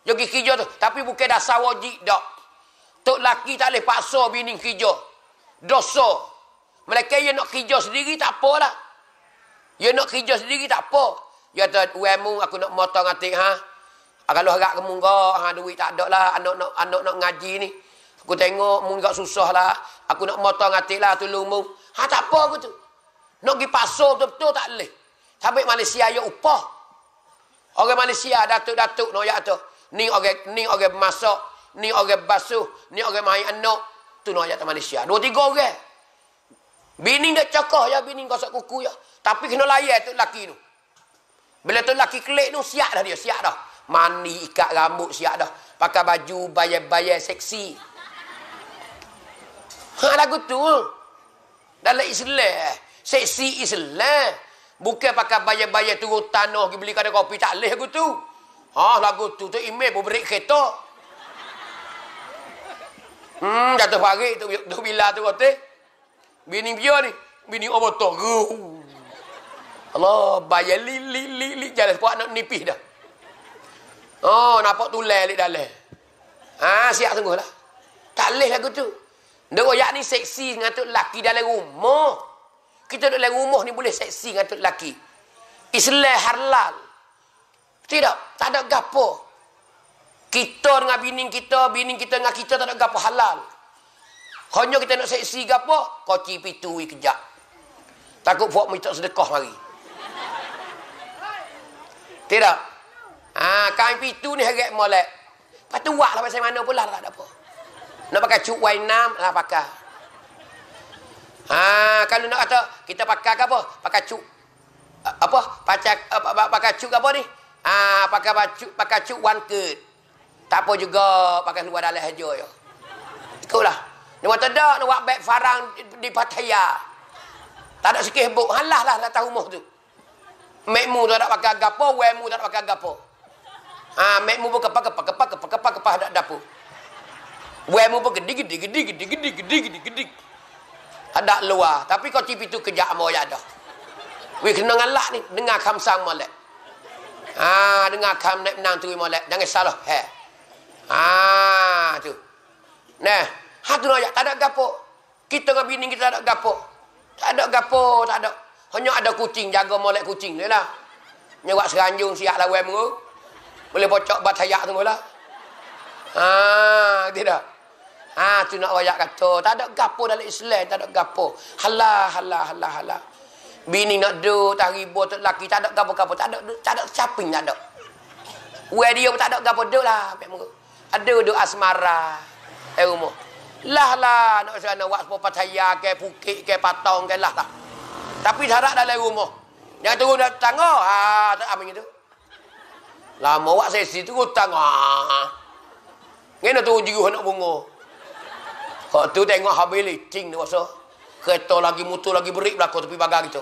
Dia pergi kerja tu. Tapi bukan dasar wajib tak. Tok laki tak boleh paksa bini kerja. Dosa. Mereka yang nak kerja sendiri tak apalah. Yang nak kerja sendiri tak apa. Dia kata, uemu aku nak motong hati ha. Ah, kalau harap kamu enggak, ha, duit tak ada lah. Anak nak, anak nak ngaji ni. Aku tengok, mu enggak susah lah. Aku nak motong hati lah, tolong mu. Ha, tak apa aku tu. Nak pergi pasal betul-betul tak boleh. Tapi Malaysia ya upah. Orang Malaysia, datuk-datuk nak no, tu. Ni orang, ni orang masak, ni orang basuh, ni orang main anak. Tu nak no, tu Malaysia. Dua, tiga orang. Bini dia cakoh ya, bini gosok kuku ya. Tapi kena layak tu laki tu. Bila tu laki kelik tu siap dah dia, siap dah. mani ikat rambut siap dah. Pakai baju bayar-bayar seksi. Ha lagu tu. Dalam Islam. Eh. Seksi Islam. Bukan pakai bayar-bayar turun tanah pergi beli kadar kopi tak leh aku tu. Ha lagu tu tu email pun beri kereta. Hmm, jatuh pagi tu, tu bila tu kata. Bini biar ni. Bini obat teruk. Allah bayar li li li li jalan sepuak nak nipih dah. Oh, nampak tu lelik dalih. Ha, siap sungguh lah. Tak leh lagu tu. Dia royak ni seksi dengan tu lelaki dalam rumah. Kita duduk dalam rumah ni boleh seksi dengan tu lelaki. Islam harlal. Tidak, tak ada gapo. Kita dengan bini kita, bini kita dengan kita tak ada gapo halal. Hanya kita nak seksi gapo, kau cipi tu kejap. Takut buat minta sedekah lagi. Tidak. Ha, kain pitu ni harap molek. Lepas tu buat lah pasal mana pula lah. Tak apa. Nak pakai cuk Y6 lah pakai. Ha, kalau nak kata kita pakai apa? Pakai cuk. Apa? Pacak, apa pakai cuk apa ni? Ha, pakai cuk, pakai cuk one cut. Tak apa juga pakai luar dalam saja. Ya. Ikutlah. Dia kata tak nak buat farang di, di Pattaya. Tak ada sikit buk. Halah lah, tak tahu muh tu. Mek mu tak nak pakai gapo, wemu tak nak pakai agapa. Ha, mek pun kepa, kepa, kepa, kepa, kepa, kepa, kepa, dapur. Wek mu pun gedi, gedi, gedi, gedi, gedi, gedi, gedi, gedi. Ada luar. Tapi kau cip itu kejak mau ya dah. We kena ngalak ni. Dengar kam sang malek. Ha, dengar kam nak menang tu malek. Jangan salah. He. Ha, tu. Nah. Ha, nak ada gapo. Kita dengan bini kita tak ada gapo. Tak ada gapo, tak ada. Hanya ada kucing jaga molek kucing ni lah. Nyewak seranjung siap lah wem Boleh pocok bat hayak tu lah. Haa, tidak. Haa, tu nak rakyat kata. Tak ada gapo dalam Islam, tak ada gapo. Halah, halah, halah, halah. Bini nak do, tak ribu, tak laki, tak ada gapo-gapo. Tak ada, tak ada caping, tak ada. Wem dia pun tak ada gapo, do lah. Ada do asmara. Eh, rumah. Lah, lah. Nak usah nak buat sepupat ke pukik, ke patong, ke lah, lah. Tapi darat dalam rumah. Jangan turun dalam tangga. Haa, tak apa gitu. Lama awak sesi turun tangga. Ngena turun juga anak bunga. Kau tu tengok habis licin tu rasa. Kereta lagi, mutu lagi berik belakang tepi pagar gitu.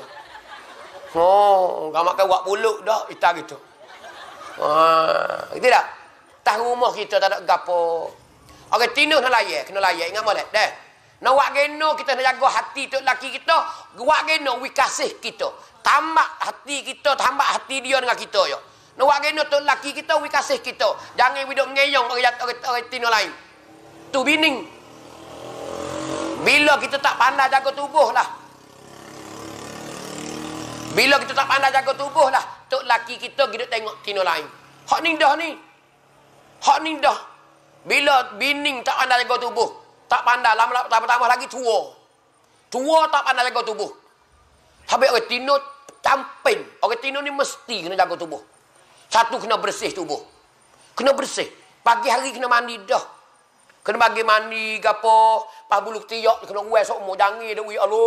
Oh, kau makan buat puluk dah, kita gitu. Ah, gitu tak? Tahu rumah kita tak ada gapo. Okey, tinuh kena layak, kena layak. Ingat boleh? Dah. Nak buat geno kita nak jaga hati tu laki kita, buat geno wi kasih kita. Tambah hati kita, tambah hati dia dengan kita yo. Nak buat geno tok laki kita wi kasih kita. Jangan widok ngeyong orang orang tino lain. Tu bining. Bila kita tak pandai jaga tubuh lah. Bila kita tak pandai jaga tubuh lah. tu laki kita gidup tengok tino lain. Hak ni dah ni. Hak ni dah. Bila bining tak pandai jaga tubuh tak pandai lama lama tambah, lagi tua. Tua tak pandai jaga tubuh. Habis orang tino camping. Orang tino ni mesti kena jaga tubuh. Satu kena bersih tubuh. Kena bersih. Pagi hari kena mandi dah. Kena bagi mandi ke apa. Pas bulu ketiak kena uai sok mau jangi dah uai. Alo.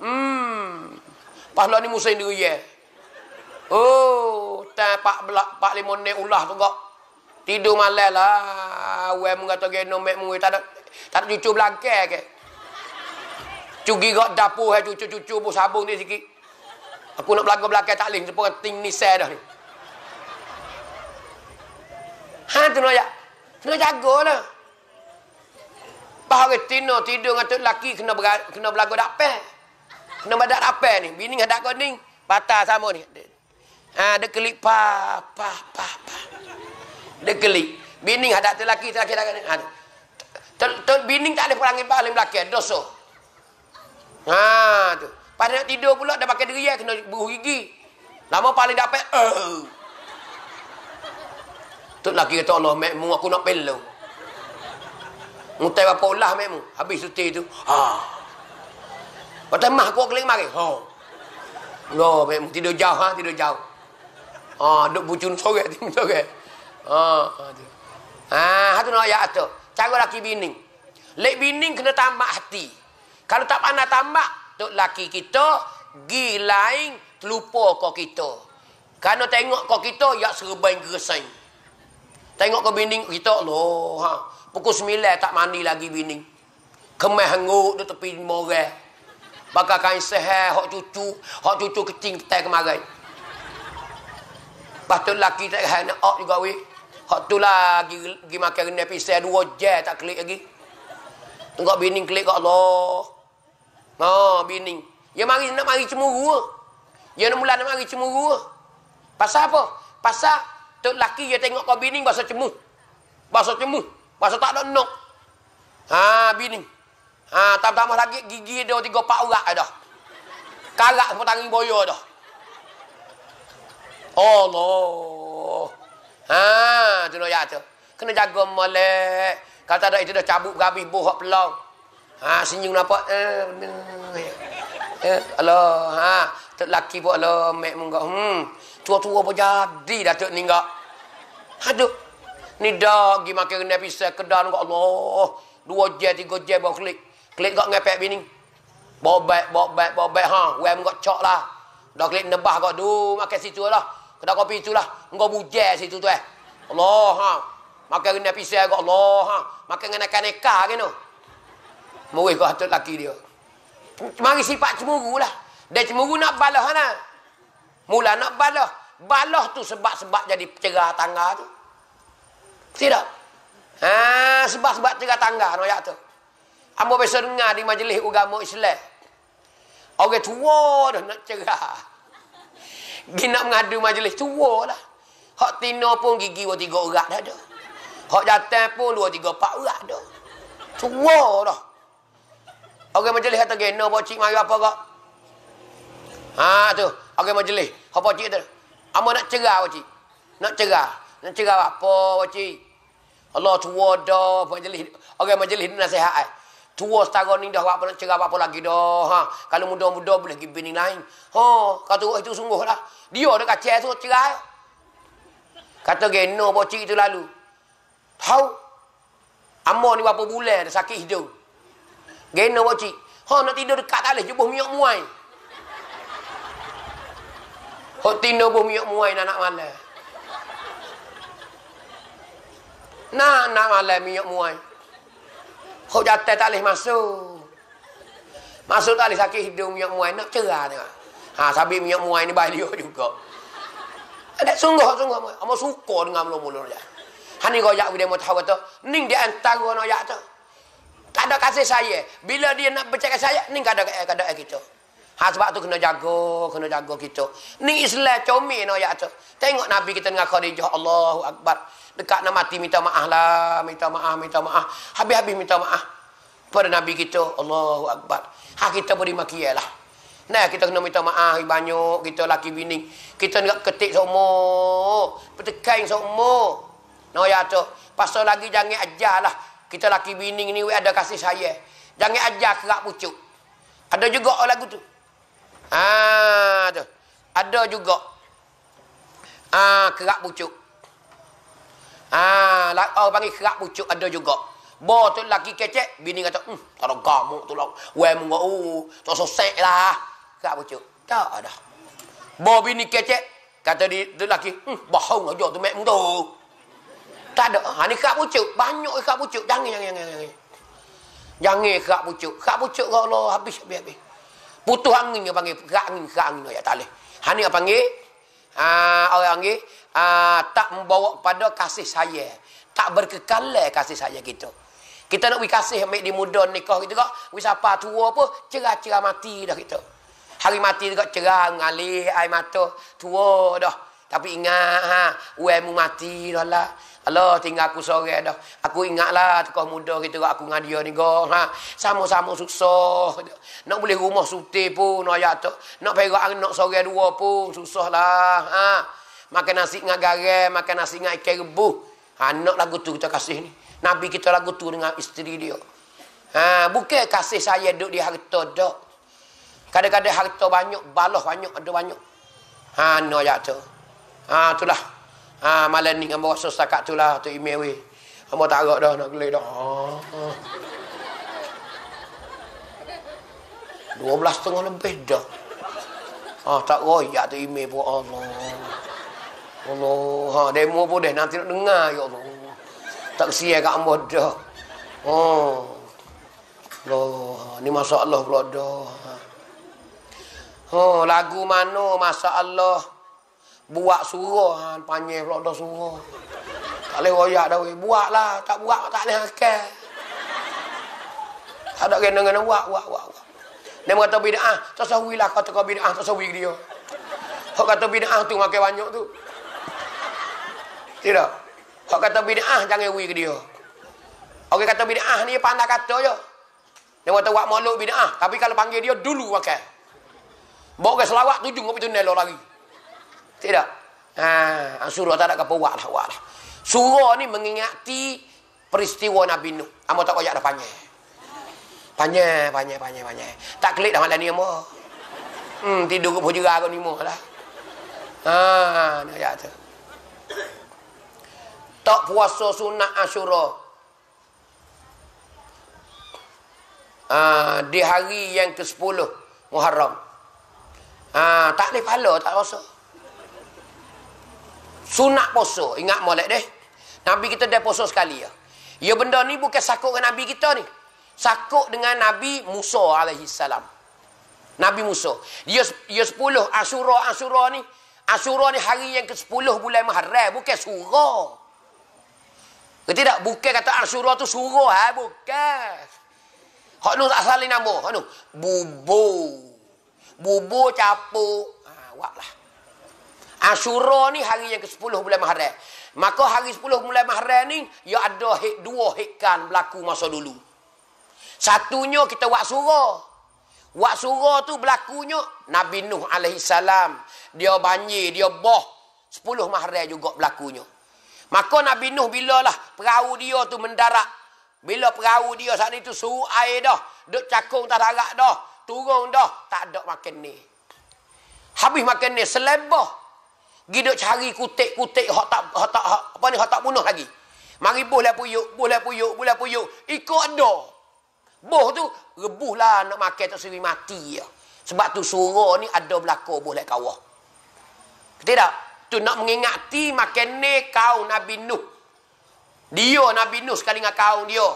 Hmm. Pas lah ni musim dia ya. Oh. Tak pak belak pak limonik ulah tu kak. Tidur malam lah. Awal mengatau genom, mek mui. Tak ada, tak ada cucu belakang ke. Cugi kat dapur, cucu-cucu pun sabun ni sikit. Aku nak belakang belakang tak boleh. Sepuluh ting ni saya dah ni. Ha, tu nak jaga. Tu nak jaga lah. Bahagia tino tidur dengan tu lelaki kena, kena belakang dapet. Kena badak apa ni. Bini dengan dapet ni. Patah sama ni. Ha, dia kelip pah, pah, pah. Dia kelik. Bini hadap lelaki, lelaki hadap ha. Bini tak ada perangin paling belakang. Dosa. Ha, tu. Pada nak tidur pula, dah pakai deria, kena buruh gigi. Lama paling dapat, eh. tu lelaki kata, Allah, makmu aku nak pelu. Mutai bapak ulah makmu. Habis suti tu. Ha. Kata, mah aku keling mari. Ha. Oh, tidur jauh, ha, tidur jauh. ah ha, duduk bucun sore, tidur sore. Oh, ah, ha tu nak ayat tu. Cara laki bini. Lek bini kena tambah hati. Kalau tak pandai tambah, tu laki kita gi lain terlupa kau kita. Kalau tengok kau kita ya serban gresai. Tengok kau bini kita lo ha. Pukul 9 tak mandi lagi bini. Kemeh hanguk di tepi moreh. Bakal kain seher, hok cucu, hok cucu kecing petai kemarin. Patut laki tak kain nak juga weh. Hak tu lah pergi, pergi makan rendah pisah dua je tak klik lagi. Tengok bini klik kat Allah. Ha, oh, bini. Dia mari nak mari cemburu. Dia nak mula nak mari cemburu. Pasal apa? Pasal tu laki dia tengok kau bini bahasa cemu. Bahasa cemu. Bahasa tak ada nok. Ha, bini. Ha, tambah-tambah lagi gigi dia tiga empat urat dah. Karak sepatang boyo dah. Allah. Oh, no. Ha, tu nak jaga tu. Kena jaga molek. Kalau tak ada itu dah cabut gabih bohok pelau. Ha, senyum apa? Eh, eh. ha. tu laki buat Allah, mek munggu. Hmm. Tua-tua apa jadi dah tu enggak? Aduh. Ni dah pergi makan rendah pisah ke dalam Allah. Dua je, tiga je baru klik. Klik kat ngepek bini. Bawa baik, bawa baik, bawa baik. Ha, wem kat cok lah. Dah klik nebah kat tu, makan situ lah. Kedai kopi itulah. Engkau bujel situ tu eh. Allah ha. Makan kena pisah kau Allah ha. Makan kena kaneka kena. Murih kau hatut laki dia. Mari sifat cemuru lah. Dia cemuru nak balah lah. Mula nak balah. Balah tu sebab-sebab jadi cerah tangga tu. Tidak. Ha, sebab-sebab cerah tangga tu. Ayat tu. Ambo biasa dengar di majlis agama Islam. Orang tua dah nak cerah. Gina mengadu majlis tua lah. Hak tina pun gigi dua tiga orang dah ada. Hak jatah pun dua tiga empat orang dah. Tua dah. Orang majlis kata gena pakcik mari apa kak? Ha tu. Orang majlis. Hak pakcik tu. Amba nak cerah pakcik. Nak cerah. Nak cerah apa pakcik? Allah tua dah. Orang majlis, orang majlis nasihat. Eh. Tua setara ni dah buat apa, cerah apa, apa lagi dah. Ha. Kalau muda-muda boleh pergi bini lain. Ha. Kata itu sungguh lah. Dia ada kacau tu cerah. Eh. Kata geno bocik itu lalu. Tahu. Amma ni berapa bulan dah sakit hidup. Geno bocik. Ha nak tidur dekat talih jubuh minyak muai. Ha tidur jubuh minyak muai nak nak malam. Nak nak malam minyak muai. Huk jatah tak boleh masuk. Masuk tak boleh sakit hidung minyak muai. Nak cerah tengok. Ha, sabit minyak muai ni balik juga. Ada sungguh, sungguh. Amal suka dengan mulut-mulut dia. Hani kau rojak dia mau tahu kata. Ni dia antara rojak tu. Tak ada kasih saya. Bila dia nak bercakap saya, ni kadang-kadang eh, eh, kita. Ha sebab tu kena jaga, kena jaga kita. Ni Islam comel no ya tu. Tengok Nabi kita dengan Khadijah, Allahu Akbar. Dekat nak mati minta maaf lah, minta maaf, minta maaf. Habis-habis minta maaf. Pada Nabi kita, Allahu Akbar. Ha kita beri makian lah. Nah kita kena minta maaf banyak kita laki bini. Kita nak ketik semua, petekan semua. No ya tu. Pasal lagi jangan ajar lah. Kita laki bini ni ada kasih saya. Jangan ajar kerak pucuk. Ada juga lagu tu. Ah tu. Ada juga. Ah kerak pucuk. Ah la oh, panggil kerak pucuk ada juga. Bo tu laki kecek, bini kata, "Hmm, tak ada kamu tu lah. Wei mu ngau, uh, tak sosek lah." Kerak pucuk. Tak ada. Bo bini kecek, kata di tu laki, "Hmm, bohong aja tu mek mu tu." Tak ada. Ha ni kerak pucuk, banyak kerak pucuk. Jangan jangan jangan jangan. Jangan kerak pucuk. Kerak pucuk kalau habis habis. habis. Putus angin dia panggil. Kerak angin, kerak angin. Ayat tak boleh. Hanya panggil. Uh, orang panggil. Uh, tak membawa kepada kasih saya. Tak berkekalai kasih saya kita. Kita nak berkasih ambil di muda nikah kita kak. Bisa apa tua pun cerah-cerah mati dah kita. Hari mati juga cerah, mengalih air mata. Tua dah. Tapi ingat ha, UMU mati dah lah. Alah tinggal aku sore dah. Aku ingatlah tokoh muda kita gitu, aku dengan dia ni go. Ha. Sama-sama susah. Nak boleh rumah suti pun ayat tu. Nak perak anak sore dua pun susahlah. Ha. Makan nasi dengan garam, makan nasi dengan ikan rebus. Ha nak lagu tu kita kasih ni. Nabi kita lagu tu dengan isteri dia. Ha bukan kasih saya duduk di harta dok. Kadang-kadang harta banyak, balas banyak, ada banyak. Ha no ayat tu. Ha itulah. Ha, malam ni kamu rasa setakat tu lah tu email weh. Kamu tak agak dah nak gelik dah. Ha, ha, Dua belas tengah lebih dah. Ha, tak royak tu email pun. Allah. Allah. Ha, demo pun dah nanti nak dengar. Ya Allah. Tak kesian kat kamu dah. Ha. Loh, ni masalah pula dah. Ha. Oh, lagu mana masa Allah buat surah ha panjang pula dah surah tak leh royak dah weh buatlah tak buat tak leh akal tak ada kena kena buat buat buat, buat. dia kata bidah tasawilah kata kau bidah tasawi dia kau kata bidah tu makan banyak tu tidak kau kata bidah jangan wui ke dia orang kata bidah ni pandai kata je dia kata buat makhluk bidah tapi kalau panggil dia dulu makan bawa ke selawat tujuh, kau pergi tunai lagi. Tidak. Ha, ah, surah tak ada apa buat lah, buat lah. Surah ni mengingati peristiwa Nabi Nuh. Amo tak koyak dah panjang. Panjang, panjang, panjang, panjang. Tak kelik dah malam ni amo. Hmm, tidur pun juga aku ni mo lah. Ha, nak ya tu. Tak puasa sunat Asyura. Ha, di hari yang ke-10 Muharram. Ha, tak leh pala, tak rasa. Sunat poso. Ingat molek deh. Nabi kita dah poso sekali ya. Ya benda ni bukan sakut dengan Nabi kita ni. Sakut dengan Nabi Musa alaihi salam. Nabi Musa. Dia, ya, dia ya, sepuluh asura asura ni. Asura ni hari yang ke sepuluh bulan Maharaj. Bukan surah. Kerti tak? Bukan kata asura tu surah. Ha? Bukan. Hak nu asal ni nama. Hak nu. Bubu. Bubu capuk. Ha, Wap lah. Ashura ni hari yang ke-10 bulan Maharaj. Maka hari 10 bulan Maharaj ni, ia ya ada hek, dua hekan berlaku masa dulu. Satunya kita buat surah. Buat surah tu berlakunya Nabi Nuh AS. Dia banjir, dia boh. 10 Maharaj juga berlakunya. Maka Nabi Nuh bila lah perahu dia tu mendarat. Bila perahu dia saat itu suruh air dah. Duk cakung tak darat dah. Turun dah. Tak ada makan ni. Habis makan ni selebah. Giduk cari kutik-kutik hak tak hak tak apa ni hak tak bunuh lagi. Mari bohlah puyuk, bohlah puyuk, bohlah puyuk. Ikut ada. Boh tu lah nak makan tak sendiri mati ya. Sebab tu suruh ni ada berlaku boleh kawah. Tidak. Tu nak mengingati makan ni kau Nabi Nuh. Dia Nabi Nuh sekali dengan kau dia.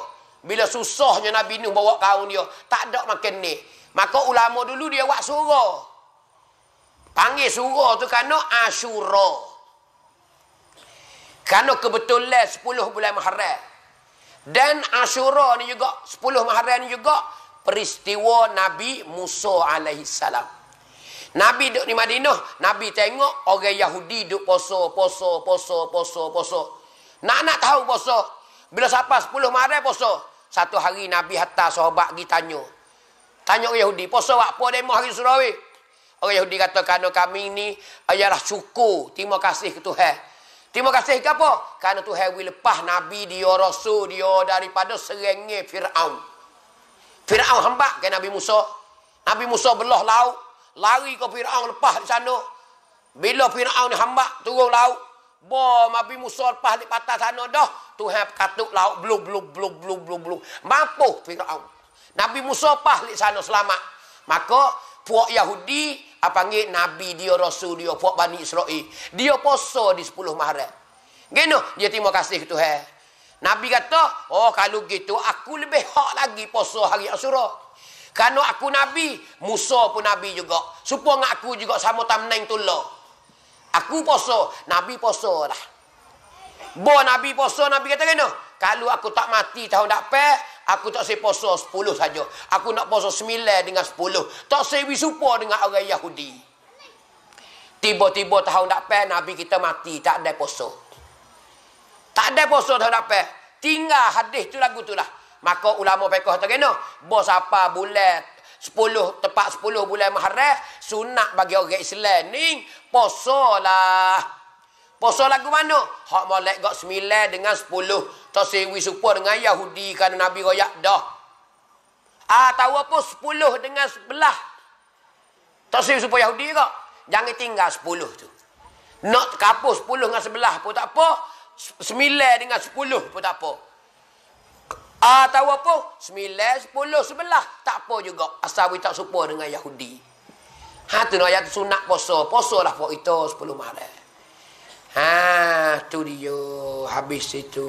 Bila susahnya Nabi Nuh bawa kau dia. Tak ada makan ni. Maka ulama dulu dia buat suruh. Panggil surah tu kerana Ashura. Kerana kebetulan 10 bulan Muharram. Dan Ashura ni juga, 10 Muharram ni juga, peristiwa Nabi Musa alaihi salam. Nabi duk di Madinah, Nabi tengok orang Yahudi duk poso, poso, poso, poso, poso. Nak nak tahu poso. Bila siapa 10 Muharram poso. Satu hari Nabi hantar sahabat pergi tanya. Tanya orang Yahudi, poso apa demo hari Surawi? Orang Yahudi kata kerana kami ni ialah syukur. Terima kasih ke Tuhan. Terima kasih ke apa? Kerana Tuhan will lepas Nabi dia, Rasul dia daripada serengi Fir'aun. Fir'aun hamba ke Nabi Musa. Nabi Musa belah laut. Lari ke Fir'aun lepas di sana. Bila Fir'aun ni hamba turun laut. Bom Nabi Musa lepas di patah sana dah. Tuhan katuk laut. Blub, blub, blub, blub, blub, blub. Mampu Fir'aun. Nabi Musa pas di sana selamat. Maka puak Yahudi apa ah, panggil nabi dia rasul dia puak bani Israel. Dia poso di sepuluh Maharat. Gino, dia terima kasih Tuhan. Nabi kata, oh kalau gitu aku lebih hak lagi poso hari Asyura. Kerana aku Nabi, Musa pun Nabi juga. Supaya dengan aku juga sama tamneng tu lah. Aku poso, Nabi poso lah. Bo Nabi poso, Nabi kata kena. Kalau aku tak mati tahun tak pek, Aku tak sempat puasa sepuluh saja. Aku nak poso sembilan dengan sepuluh. Tak sempat supa dengan orang Yahudi. Tiba-tiba tahun depan Nabi kita mati. Tak ada poso. Tak ada poso tahun depan. Tinggal hadis tu lagu tu lah. Maka ulama pekoh terkena. Bos apa bulat. Sepuluh tepat 10 bulan Maharaj sunat bagi orang Islam ni posolah Poso lagu mana? Hak molek got semile dengan sepuluh. Tak sewi dengan Yahudi kerana Nabi royak dah. Ah tahu apa sepuluh dengan sebelah? Tak sewi Yahudi ke? Jangan tinggal sepuluh tu. Nak kapo sepuluh dengan sebelah. pun tak apa. 9 dengan sepuluh. pun tak apa. Ah tahu apa? semile sepuluh sebelah? tak apa juga. Asal kita tak serupa dengan Yahudi. Ha tu nak ayat sunat poso. Posolah buat itu sepuluh malam. Ha tu dia habis itu.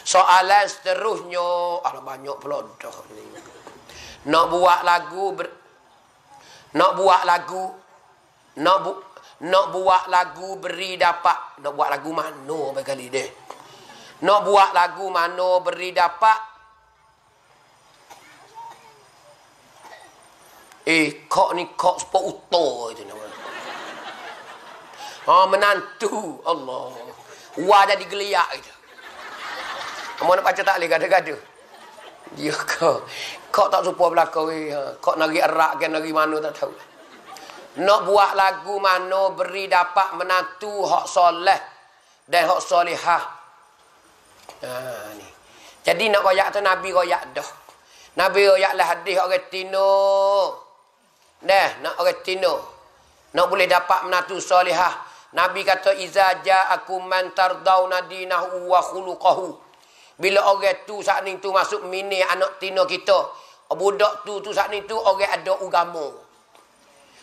Soalan seterusnya, ah banyak pula dah ni. Nak buat lagu ber, nak buat lagu nak bu, nak buat lagu beri dapat, nak buat lagu mano bagi kali deh. Nak buat lagu mano beri dapat. Eh, kok ni kok sport utuh Ha menantu Allah. Wah jadi geliak gitu. Kamu nak baca tak leh gada. gaduh Dia kau kau tak serupa belaka we. Ha. Kau nari erak ke nari mana tak tahu. Nak buat lagu mana beri dapat menantu hak soleh dan hak solihah. Ha ni. Jadi nak royak tu Nabi royak dah. Nabi royak lah hadis orang Tino. Dah, nak orang Tino. Nak boleh dapat menantu solihah. Nabi kata iza ja aku man tardauna dinahu wa khuluquhu. Bila orang tu saat ni tu masuk mini anak tino kita. Budak tu tu saat ni tu orang ada agama.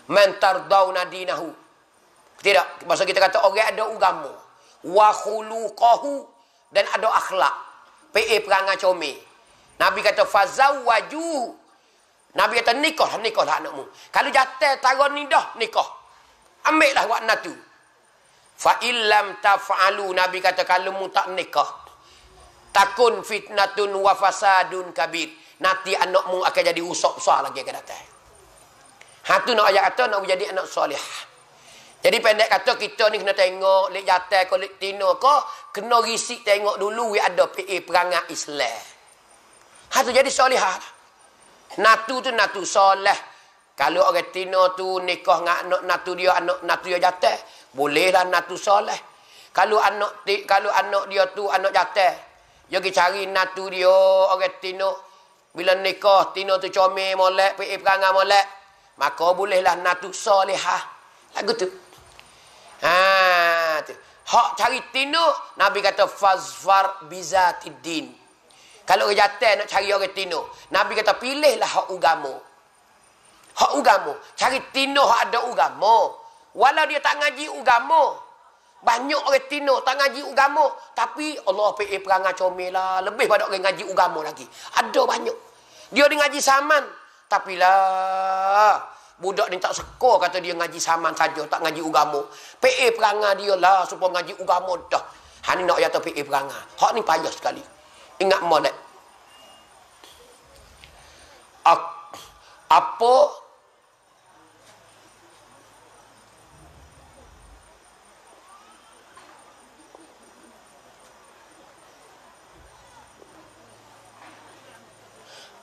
Man tardauna dinahu. Tidak, masa kita kata orang ada agama. Wa khuluquhu dan ada akhlak. PA perangai comel. Nabi kata fazawwaju. Nabi kata nikah nikahlah anakmu. Kalau jatuh tarun ni dah nikah. Ambil lah wakna tu. Fa illam taf'alu Nabi kata kalau mu tak nikah takun fitnatun wa fasadun kabir. Nanti anakmu akan jadi usok besar lagi akan datang. Ha tu nak ayat kata nak jadi anak soleh. Jadi pendek kata kita ni kena tengok lek jatai ko lek tino ko kena risik tengok dulu we ada PA perangai Islam. Ha tu jadi soleh. Natu tu natu soleh. Kalau orang Tino tu nikah dengan anak natu dia, anak natu dia jatah. Bolehlah natu soleh. Kalau anak ti, kalau anak dia tu anak jatah. Dia pergi cari natu dia, orang Tino. Bila nikah, Tino tu comel molek, pergi perangai molek. Maka bolehlah natu soleh. Ha? Lagu tu. Ha, tu. Hak cari Tino, Nabi kata, Fazfar bizatid din. Kalau orang jatah nak cari orang Tino, Nabi kata, pilihlah hak ugamu hak ugamu, Cari tino hak ada ugamu. Walau dia tak ngaji ugamu, Banyak orang tino tak ngaji ugamu, Tapi Allah PE perangai comel lah. Lebih pada orang ngaji ugamu lagi. Ada banyak. Dia ada ngaji saman. Tapi lah. Budak ni tak sekor kata dia ngaji saman saja. Tak ngaji ugamu. PE perangai dia lah. Supaya ngaji ugamu dah. Hani nak yata PE perangai. Hak ni payah sekali. Ingat malak. Apa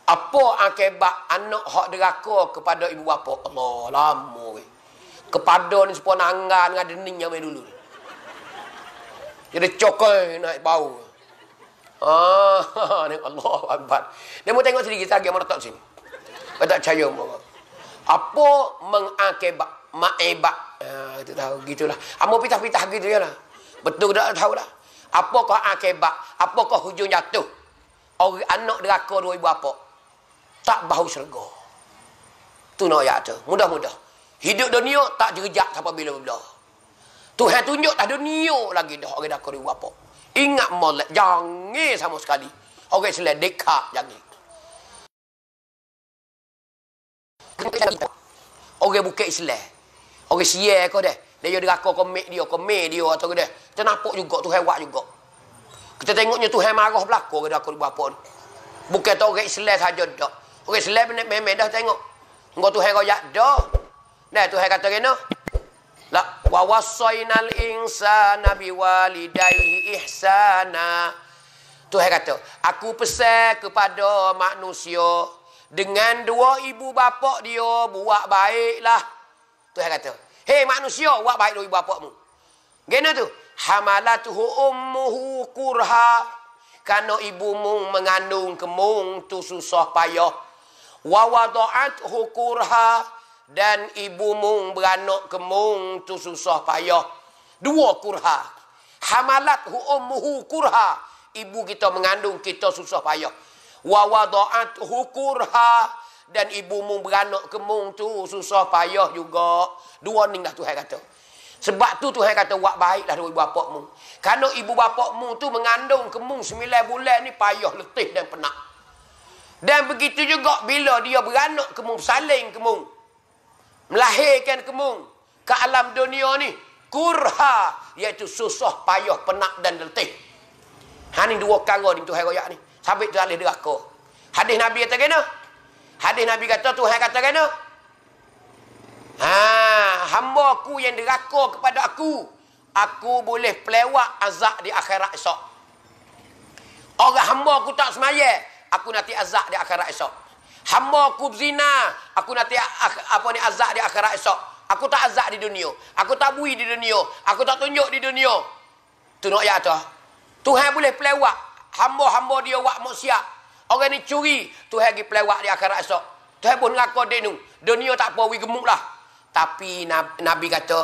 Apa akibat anak hak deraka kepada ibu bapa? Allah lama weh. Kepada ni sepuh nanggar dengan dening yang dulu. Jadi cokol naik bau. Ah, ni Allah akbar. Dia mau tengok sendiri saja mana tak sini. Kau tak percaya muka. Apa mengakibat maibat? Ha, ah, kita tahu gitulah. Amo ah, pitah-pitah gitu ya Betul tak tahu lah. Apakah akibat? Apakah hujung jatuh? Orang anak deraka dua ibu bapa? tak bau syurga. Tu nak ayat tu. Mudah-mudah. Hidup dunia tak jerejak sampai bila-bila. tu Tuhan tunjuk dah dunia lagi dah orang dah kori apa. Ingat molek jangan sama sekali. Orang selain deka jangan. Orang bukit Islam. Orang sial kau deh. Dia jadi rakok komik dia, komik dia atau gede. Kita nampak juga Tuhan buat juga. Kita tengoknya Tuhan marah berlaku kepada aku buat apa. Bukan tau orang Islam saja dak. Orang Islam ni memang dah tengok. Engkau tu hero ya dah. Nah tu hero kata kena. La wa wasainal insana biwalidayhi ihsana. Tu hero kata, aku pesan kepada manusia dengan dua ibu bapa dia buat baiklah. Tu hero kata. Hei manusia, buat baik dengan ibu bapakmu. Gena tu, hamalatuhu ummuhu kurha. Kerana ibumu mengandung kemung tu susah payah wa wada'at hukurha dan ibu mung beranak kemung tu susah payah dua kurha hamalat hu ummuhu kurha ibu kita mengandung kita susah payah wa wada'at hukurha dan ibu mung beranak kemung tu susah payah juga dua ni dah Tuhan kata sebab tu Tuhan kata buat baiklah dengan ibu bapa bapakmu. Kalau ibu bapa bapakmu tu mengandung kemung 9 bulan ni payah letih dan penat. Dan begitu juga bila dia beranak kemung, saling kemung. Melahirkan kemung ke alam dunia ni. Kurha. Iaitu susah, payah, penak dan letih. Hani dua kara ni Tuhan Royak ni. Sabit tu alih deraka. Hadis Nabi kata kena. Hadis Nabi kata Tuhan kata kena. Ha, hamba aku yang deraka kepada aku. Aku boleh pelewat azab di akhirat esok. Orang hamba aku tak semayah aku nanti azab di akhirat esok. Hamba aku berzina, aku nanti apa ni azab di akhirat esok. Aku tak azab di dunia. Aku tak bui di dunia. Aku tak tunjuk di dunia. Tu nak ayat tu. Tuhan boleh pelewak. Hamba-hamba dia wak maksiat. Orang ni curi. Tuhan pergi pelewak di akhirat esok. Tuhan pun ngaku dia ni. Dunia tak apa, we gemuk lah. Tapi Nabi kata,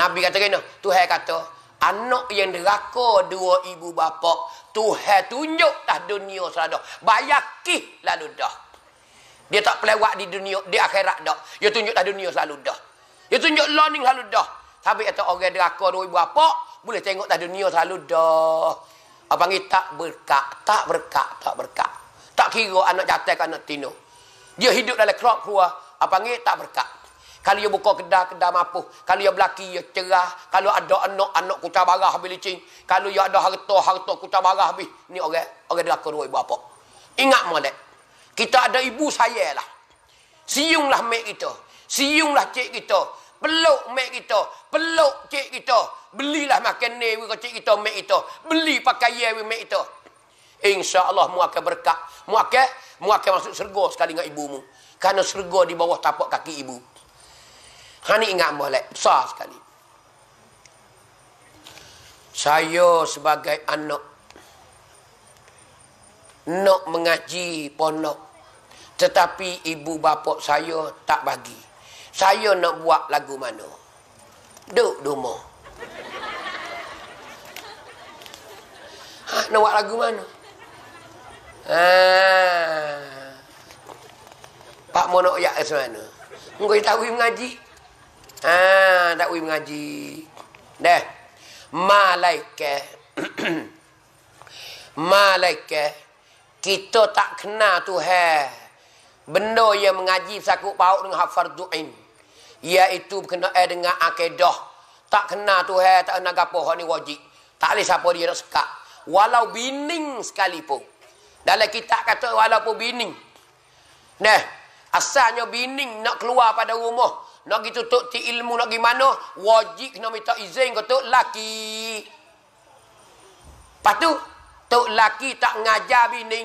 Nabi kata kena. Tuhan kata, Anak yang deraka dua ibu bapa, Tuhan tunjuk dah dunia selalu. Bayakih lalu dah. Dia tak pelewat di dunia, di akhirat dah. Dia tunjuk dah dunia selalu dah. Dia tunjuk learning selalu dah. Tapi kata orang yang deraka dua ibu bapa, boleh tengok dah dunia selalu dah. Apa panggil tak berkat, tak berkat, tak berkat. Tak kira anak jatuh ke anak tino. Dia hidup dalam kerop keluar, apa panggil tak berkat. Kalau dia buka kedah, kedah mampu, Kalau dia berlaki, dia cerah. Kalau ada anak, anak kucah barah habis licin. Kalau dia ada harta, harta kucah barah habis. Ini orang, orang derakan dua ibu apa. Ingat malak. Kita ada ibu saya lah. Siunglah mek kita. Siunglah cik kita. Peluk mek kita. Peluk cik kita. Belilah makan ni dengan cik kita, mek kita. Beli pakaian dengan mek kita. InsyaAllah mu akan berkat. Mu akan, mu akan masuk serga sekali dengan ibumu. Kerana serga di bawah tapak kaki ibu. Hani ingat boleh besar sekali. Saya sebagai anak nak mengaji pondok tetapi ibu bapa saya tak bagi. Saya nak buat lagu mana? Duk dumo. Ha, nak buat lagu mana? Ha. Pak Monok ya ke mana? Engkau tahu mengaji? Ha, tak pergi mengaji. Dah. Malaika. Malaika. Kita tak kenal Tuhan. Benda yang mengaji sakut paut dengan hafar du'in. Iaitu berkenaan eh, dengan akidah. Tak kenal Tuhan. Tak kenal apa yang ni wajib. Tak boleh siapa dia nak sekat. Walau bining sekali pun. Dalam kita kata walaupun bining. Neh, Asalnya bining nak keluar pada rumah. Nak pergi tutup ti ilmu, nak pergi mana? Wajib nak minta izin ke Tok Laki. Lepas tu, Tok Laki tak ngajar bini.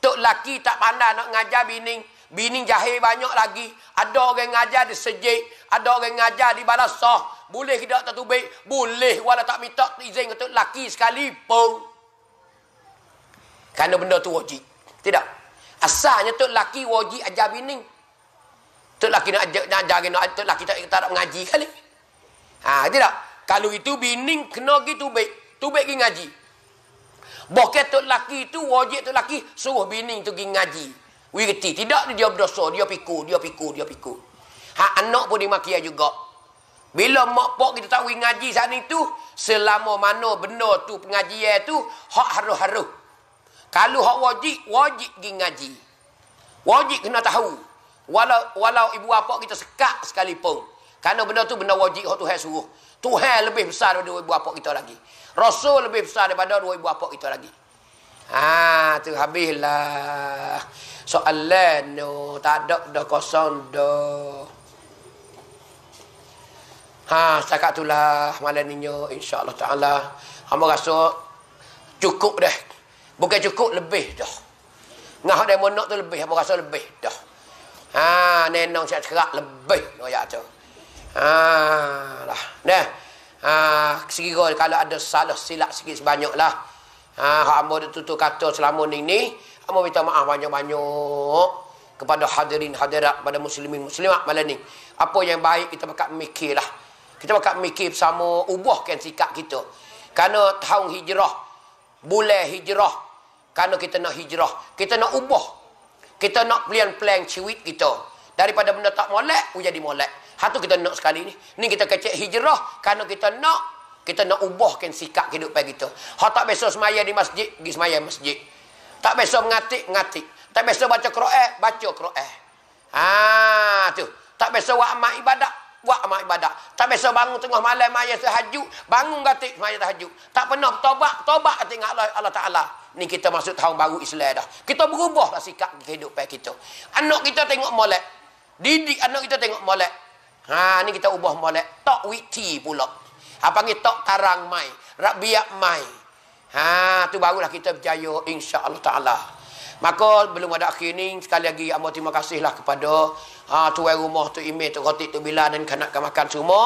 Tok Laki tak pandai nak ngajar bini. Bini jahil banyak lagi. Ada orang ngajar di sejik. Ada orang ngajar di balasah. Boleh tidak tak tubik? Boleh. Walau tak minta izin ke Tok Laki sekalipun. Kerana benda tu wajib. Tidak. Asalnya Tok Laki wajib ajar bini. Itulah lah kita nak ajar, nak itulah kita tak nak mengaji kali. Ha, tidak. Kalau itu bining kena baik, tu baik pergi ngaji. Bukan tu laki itu wajib tu laki suruh bini tu pergi ngaji. Wirti. Tidak dia berdosa. Dia piku. Dia piku. Dia piku. Ha, anak pun dimakia juga. Bila mak pok kita tahu ngaji sana itu. Selama mana benda tu pengajian tu. Hak haruh-haruh. Kalau hak wajib. Wajib pergi ngaji. Wajib kena tahu. Walau walau ibu bapa kita sekak sekalipun. Karena benda tu benda wajib hak Tuhan suruh. Tuhan lebih besar daripada dua ibu bapa kita lagi. Rasul lebih besar daripada dua ibu bapa kita lagi. Ha tu habislah. Soalan no, tak ada dah kosong dah. Ha cakap itulah malam ini ya, insya-Allah taala. Hamba rasa cukup dah. Bukan cukup lebih dah. Ngah dan monok tu lebih, hamba rasa lebih dah. Ha nenong saya cerak lebih noya tu. Ha lah. Dah. Ha sekira kalau ada salah silap sikit sebanyaklah. Ha hak ambo tutur kata selama ni ni, ambo minta maaf banyak-banyak kepada hadirin hadirat pada muslimin muslimat malam ni. Apa yang baik kita pakat mikirlah. Kita pakat mikir bersama ubahkan sikap kita. Karena tahun hijrah, bulan hijrah, karena kita nak hijrah, kita nak ubah kita nak pelan-pelan ciwit kita. Daripada benda tak molek, jadi molek. Hatu kita nak sekali ni. Ni kita kecek hijrah. Kerana kita nak, kita nak ubahkan sikap kehidupan kita. Ha tak biasa semaya di masjid, pergi semaya masjid. Tak biasa mengatik, mengatik. Tak biasa baca Quran, baca Quran. Ha tu. Tak biasa buat amal ibadat, buat amal ibadat. Tak biasa bangun tengah malam maya tahajud, bangun gatik maya tahajud. Tak pernah bertobat, bertobat kat Allah, Allah Taala. Ni kita masuk tahun baru Islam dah. Kita berubahlah sikap kehidupan kita. Anak kita tengok molek. Didik anak kita tengok molek. Ha, ni kita ubah molek. Tok witi pula. Apa ha, panggil tok karang mai. Rakbiak mai. Ha, tu barulah kita berjaya insya Allah Ta'ala. Maka belum ada akhir ni. Sekali lagi, amat ya terima kasihlah kepada ha, tuan rumah, tu imet, tu roti, tu bila dan kanak-kanak makan semua.